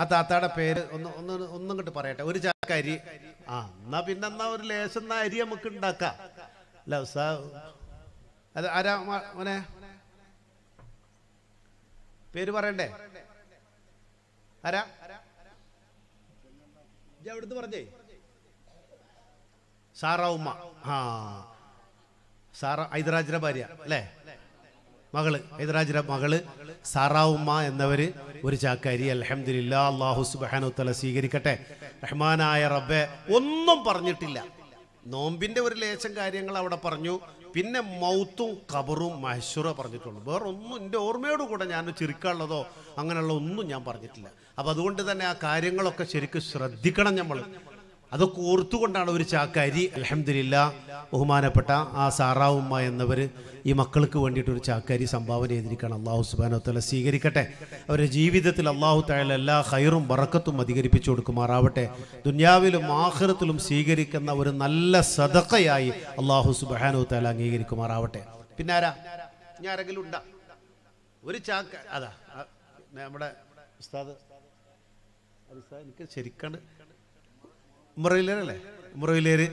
ആ താത്താടെ പേര് ഒന്ന് ഒന്ന് ഒന്നും കിട്ട് പറയട്ടെ ഒരു ചാക്കരി അരി ആ എന്നാ പിന്നെ എന്നാ ഒരു ലേശം എന്നാ അരി നമുക്ക് ഉണ്ടാക്കാം അല്ല അത് ആരാ മോനെ പേര് പറയണ്ടേ ആരാ എവിടുന്ന് പറഞ്ഞേ സാറാവുമ്മ ആ സാറ ഹൈദരാജിന്റെ ഭാര്യ അല്ലേ മകള് ഹൈദരാജിര മകള് സാറാവുമ്മ എന്നവര് ഒരു ചാക്കാരി അലഹമില്ല അള്ളാഹു സുബാനുത്തല സ്വീകരിക്കട്ടെ റഹ്മാനായ റബ്ബെ ഒന്നും പറഞ്ഞിട്ടില്ല നോമ്പിന്റെ ഒരു ലേശം കാര്യങ്ങൾ അവിടെ പറഞ്ഞു പിന്നെ മൗത്തും കബറും മഹശുറ പറഞ്ഞിട്ടുള്ളൂ വേറെ ഒന്നും എൻ്റെ ഓർമ്മയോട് കൂടെ ഞാൻ ചുരുക്കാനുള്ളതോ അങ്ങനെയുള്ള ഒന്നും ഞാൻ പറഞ്ഞിട്ടില്ല അപ്പൊ അതുകൊണ്ട് തന്നെ ആ കാര്യങ്ങളൊക്കെ ശരിക്കും ശ്രദ്ധിക്കണം നമ്മൾ അതൊക്കെ ഓർത്തുകൊണ്ടാണ് ഒരു ചാക്കാരി അലഹമില്ല ബഹുമാനപ്പെട്ട ആ സാറാവുമ്മ എന്നവർ ഈ മക്കൾക്ക് വേണ്ടിയിട്ട് ഒരു ചാക്കാരി സംഭാവന ചെയ്തിരിക്കുകയാണ് അള്ളാഹു സുബാനോത്തല സ്വീകരിക്കട്ടെ അവരുടെ ജീവിതത്തിൽ അള്ളാഹു തായാലും എല്ലാ ഹൈറും വറക്കത്തും അധികരിപ്പിച്ചു കൊടുക്കുമാറാവട്ടെ ദുന്യാവിലും ആഹൃത്തിലും സ്വീകരിക്കുന്ന ഒരു നല്ല സതക്കയായി അള്ളാഹു സുബാനോ താല അംഗീകരിക്കുമാറാവട്ടെ പിന്നെ ആരാ ഞാൻ ആരെങ്കിലും ഉണ്ടാ ഒരു ചാക്ക അതാ നമ്മുടെ ഉസ്താദ് എനിക്ക് ശരിക്കാണ് മുറയിലേരല്ലേ മുറയിലേര്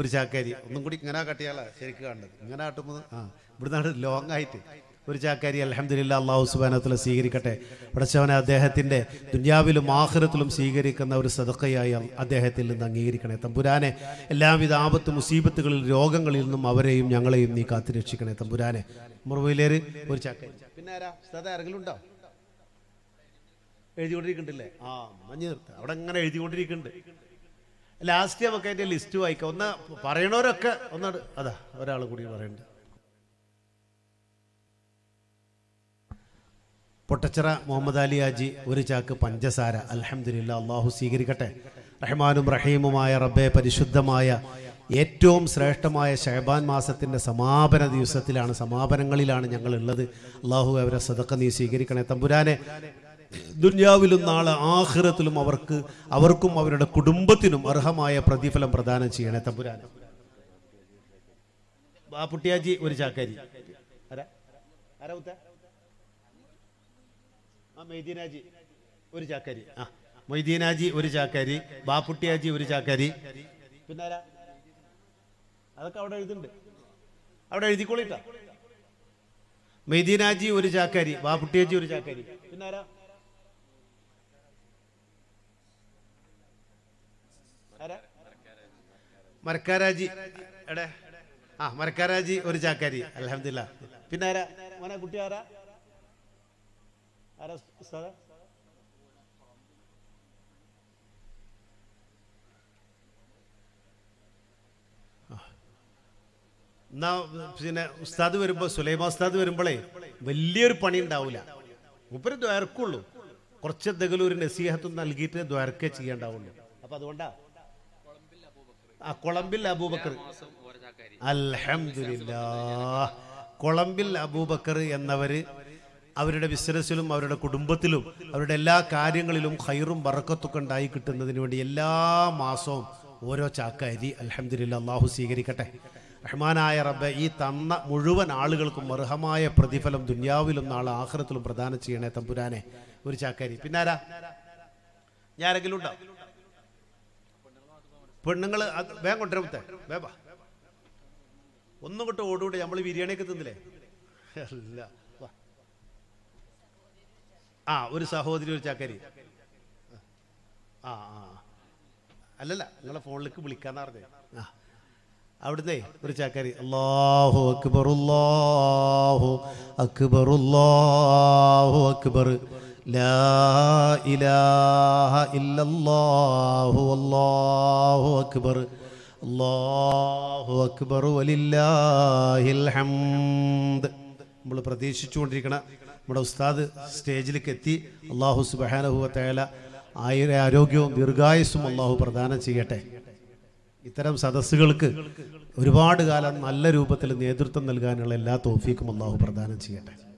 ഒരു ചാക്കാരി ഒന്നും കൂടി ഇങ്ങനെ കട്ടിയാലാ ശരിക്കും കണ്ടത് ഇങ്ങനെ കാട്ടുമ്പോൾ ആ ഇവിടുന്നാണ് ലോങ് ആയിട്ട് ഒരു ചാക്കാരി അലഹമ്മദില്ല അള്ളാഹു സുബാനത്തിലെ സ്വീകരിക്കട്ടെ പടച്ചവനെ അദ്ദേഹത്തിൻ്റെ ദുന്യാവിലും ആഹ്റത്തിലും സ്വീകരിക്കുന്ന ഒരു സദക്കയായി അദ്ദേഹത്തിൽ നിന്ന് അംഗീകരിക്കണേ തമ്പുരാനെ എല്ലാവിധ ആപത്ത് മുസീബത്തുകളിൽ രോഗങ്ങളിൽ നിന്നും അവരെയും ഞങ്ങളെയും നീ കാത്തുരക്ഷിക്കണേ തമ്പുരാനെ മുറവിലേര് ഒരു ചാക്കാരി പിന്നെ ആരാ ആരെങ്കിലും ഉണ്ടോ എഴുതിക്കൊണ്ടിരിക്കണ്ടല്ലേ ആ മഞ്ഞ് നിർത്താം അവിടെ അങ്ങനെ എഴുതിക്കൊണ്ടിരിക്കുന്നുണ്ട് ലാസ്റ്റ് നമുക്ക് അതിൻ്റെ ലിസ്റ്റ് വായിക്കാം ഒന്ന് പറയണവരൊക്കെ ഒന്ന് അതാ ഒരാൾ കൂടി പറയുന്നുണ്ട് പൊട്ടച്ചിറ മുഹമ്മദ് അലി ഹാജി ഒരു ചാക്ക് പഞ്ചസാര അലഹമില്ല അള്ളാഹു സ്വീകരിക്കട്ടെ റഹ്മാനും റഹീമുമായ റബ്ബെ പരിശുദ്ധമായ ഏറ്റവും ശ്രേഷ്ഠമായ ഷഹബാൻ മാസത്തിൻ്റെ സമാപന ദിവസത്തിലാണ് സമാപനങ്ങളിലാണ് ഞങ്ങളുള്ളത് അള്ളാഹു അവരെ സതക്ക നീ സ്വീകരിക്കണേ തമ്പുരാനെ ദുന്യാവിലും നാളെ ആഹ്റത്തിലും അവർക്ക് അവർക്കും അവരുടെ കുടുംബത്തിനും അർഹമായ പ്രതിഫലം പ്രദാനം ചെയ്യണേ തമ്പുരാൻ ബാപ്പുട്ടിയാജി ഒരു ചാക്കാരി മൊയ്തീനാജി ഒരു ചാക്കാരി ആ മൊയ്തീനാജി ഒരു ചാക്കാരി ബാപ്പുട്ടിയാജി ഒരു ചാക്കാരി പിന്നെ അതൊക്കെ അവിടെ എഴുതുന്നുണ്ട് അവിടെ എഴുതിക്കോളിട്ടാ മെയ്തീനാജി ഒരു ചാക്കാരി ബാപ്പുട്ടിയാജി ഒരു ചാക്കാരി പിന്നെ ആരാ മരക്കാരാജി എടേ ആ മരക്കാരാജി ഒരു ചാക്കാരി അലഹമില്ല പിന്നെ ആരാ മോനെ കുട്ടി ആരാ ആരാ എന്നാ പിന്നെ ഉസ്താദ് വരുമ്പോൾ സുലൈമ ഉസ്താദ് വരുമ്പോളേ വലിയൊരു പണി ഉണ്ടാവില്ല മുപ്പര് ദ്വാരക്കുള്ളൂ കുറച്ച് എന്തെങ്കിലും ഒരു നസീഹത്തും നൽകിയിട്ട് ദ്വാരക്കെ ചെയ്യണ്ടാവുള്ളൂ അപ്പൊ അതുകൊണ്ടാണ് കൊളംബിൽ അബൂബക്കർ അലഹമില്ല കൊളംബിൽ അബൂബക്കർ എന്നവര് അവരുടെ ബിസിനസ്സിലും അവരുടെ കുടുംബത്തിലും അവരുടെ എല്ലാ കാര്യങ്ങളിലും ഹൈറും വറക്കത്തൊക്കെ ഉണ്ടായി കിട്ടുന്നതിന് വേണ്ടി എല്ലാ മാസവും ഓരോ ചാക്കരി അലഹമില്ല അള്ളാഹു സ്വീകരിക്കട്ടെ റഹ്മാനായ റബ്ബെ ഈ തന്ന മുഴുവൻ ആളുകൾക്കും അർഹമായ പ്രതിഫലം ദുന്യാവിലും നാളെ ആഹ്റത്തിലും പ്രദാനം ചെയ്യണേ തമ്പുരാനെ ഒരു ചാക്കാരി പിന്നാരാ ഞാനെങ്കിലും ഉണ്ടാവും പെണ്ണുങ്ങൾ വേഗം കൊണ്ടുവരത്തെ വേബ ഒന്നും കൊണ്ട് ഓടുകൂടെ നമ്മൾ ഒക്കെ തിന്നില്ലേ അല്ല ആ ഒരു സഹോദരി ഒരു ചാക്കരി ആ ആ അല്ലല്ല നിങ്ങളെ ഫോണിലേക്ക് വിളിക്കാന്ന് പറഞ്ഞേ ആ അവിടുന്നേ ഒരു ചാക്കരി അള്ളാഹു അക്ബർ അള്ളാഹു അക്ബർ لا إله إلا നമ്മൾ പ്രതീക്ഷിച്ചുകൊണ്ടിരിക്കണ നമ്മുടെ ഉസ്താദ് സ്റ്റേജിലേക്ക് എത്തി അള്ളാഹു സുബാനഹുവത്തേല ആയിര ആരോഗ്യവും ദീർഘായുസ്സും അള്ളാഹു പ്രദാനം ചെയ്യട്ടെ ഇത്തരം സദസ്സുകൾക്ക് ഒരുപാട് കാലം നല്ല രൂപത്തിൽ നേതൃത്വം നൽകാനുള്ള എല്ലാ തോഫീക്കും അള്ളാഹു പ്രദാനം ചെയ്യട്ടെ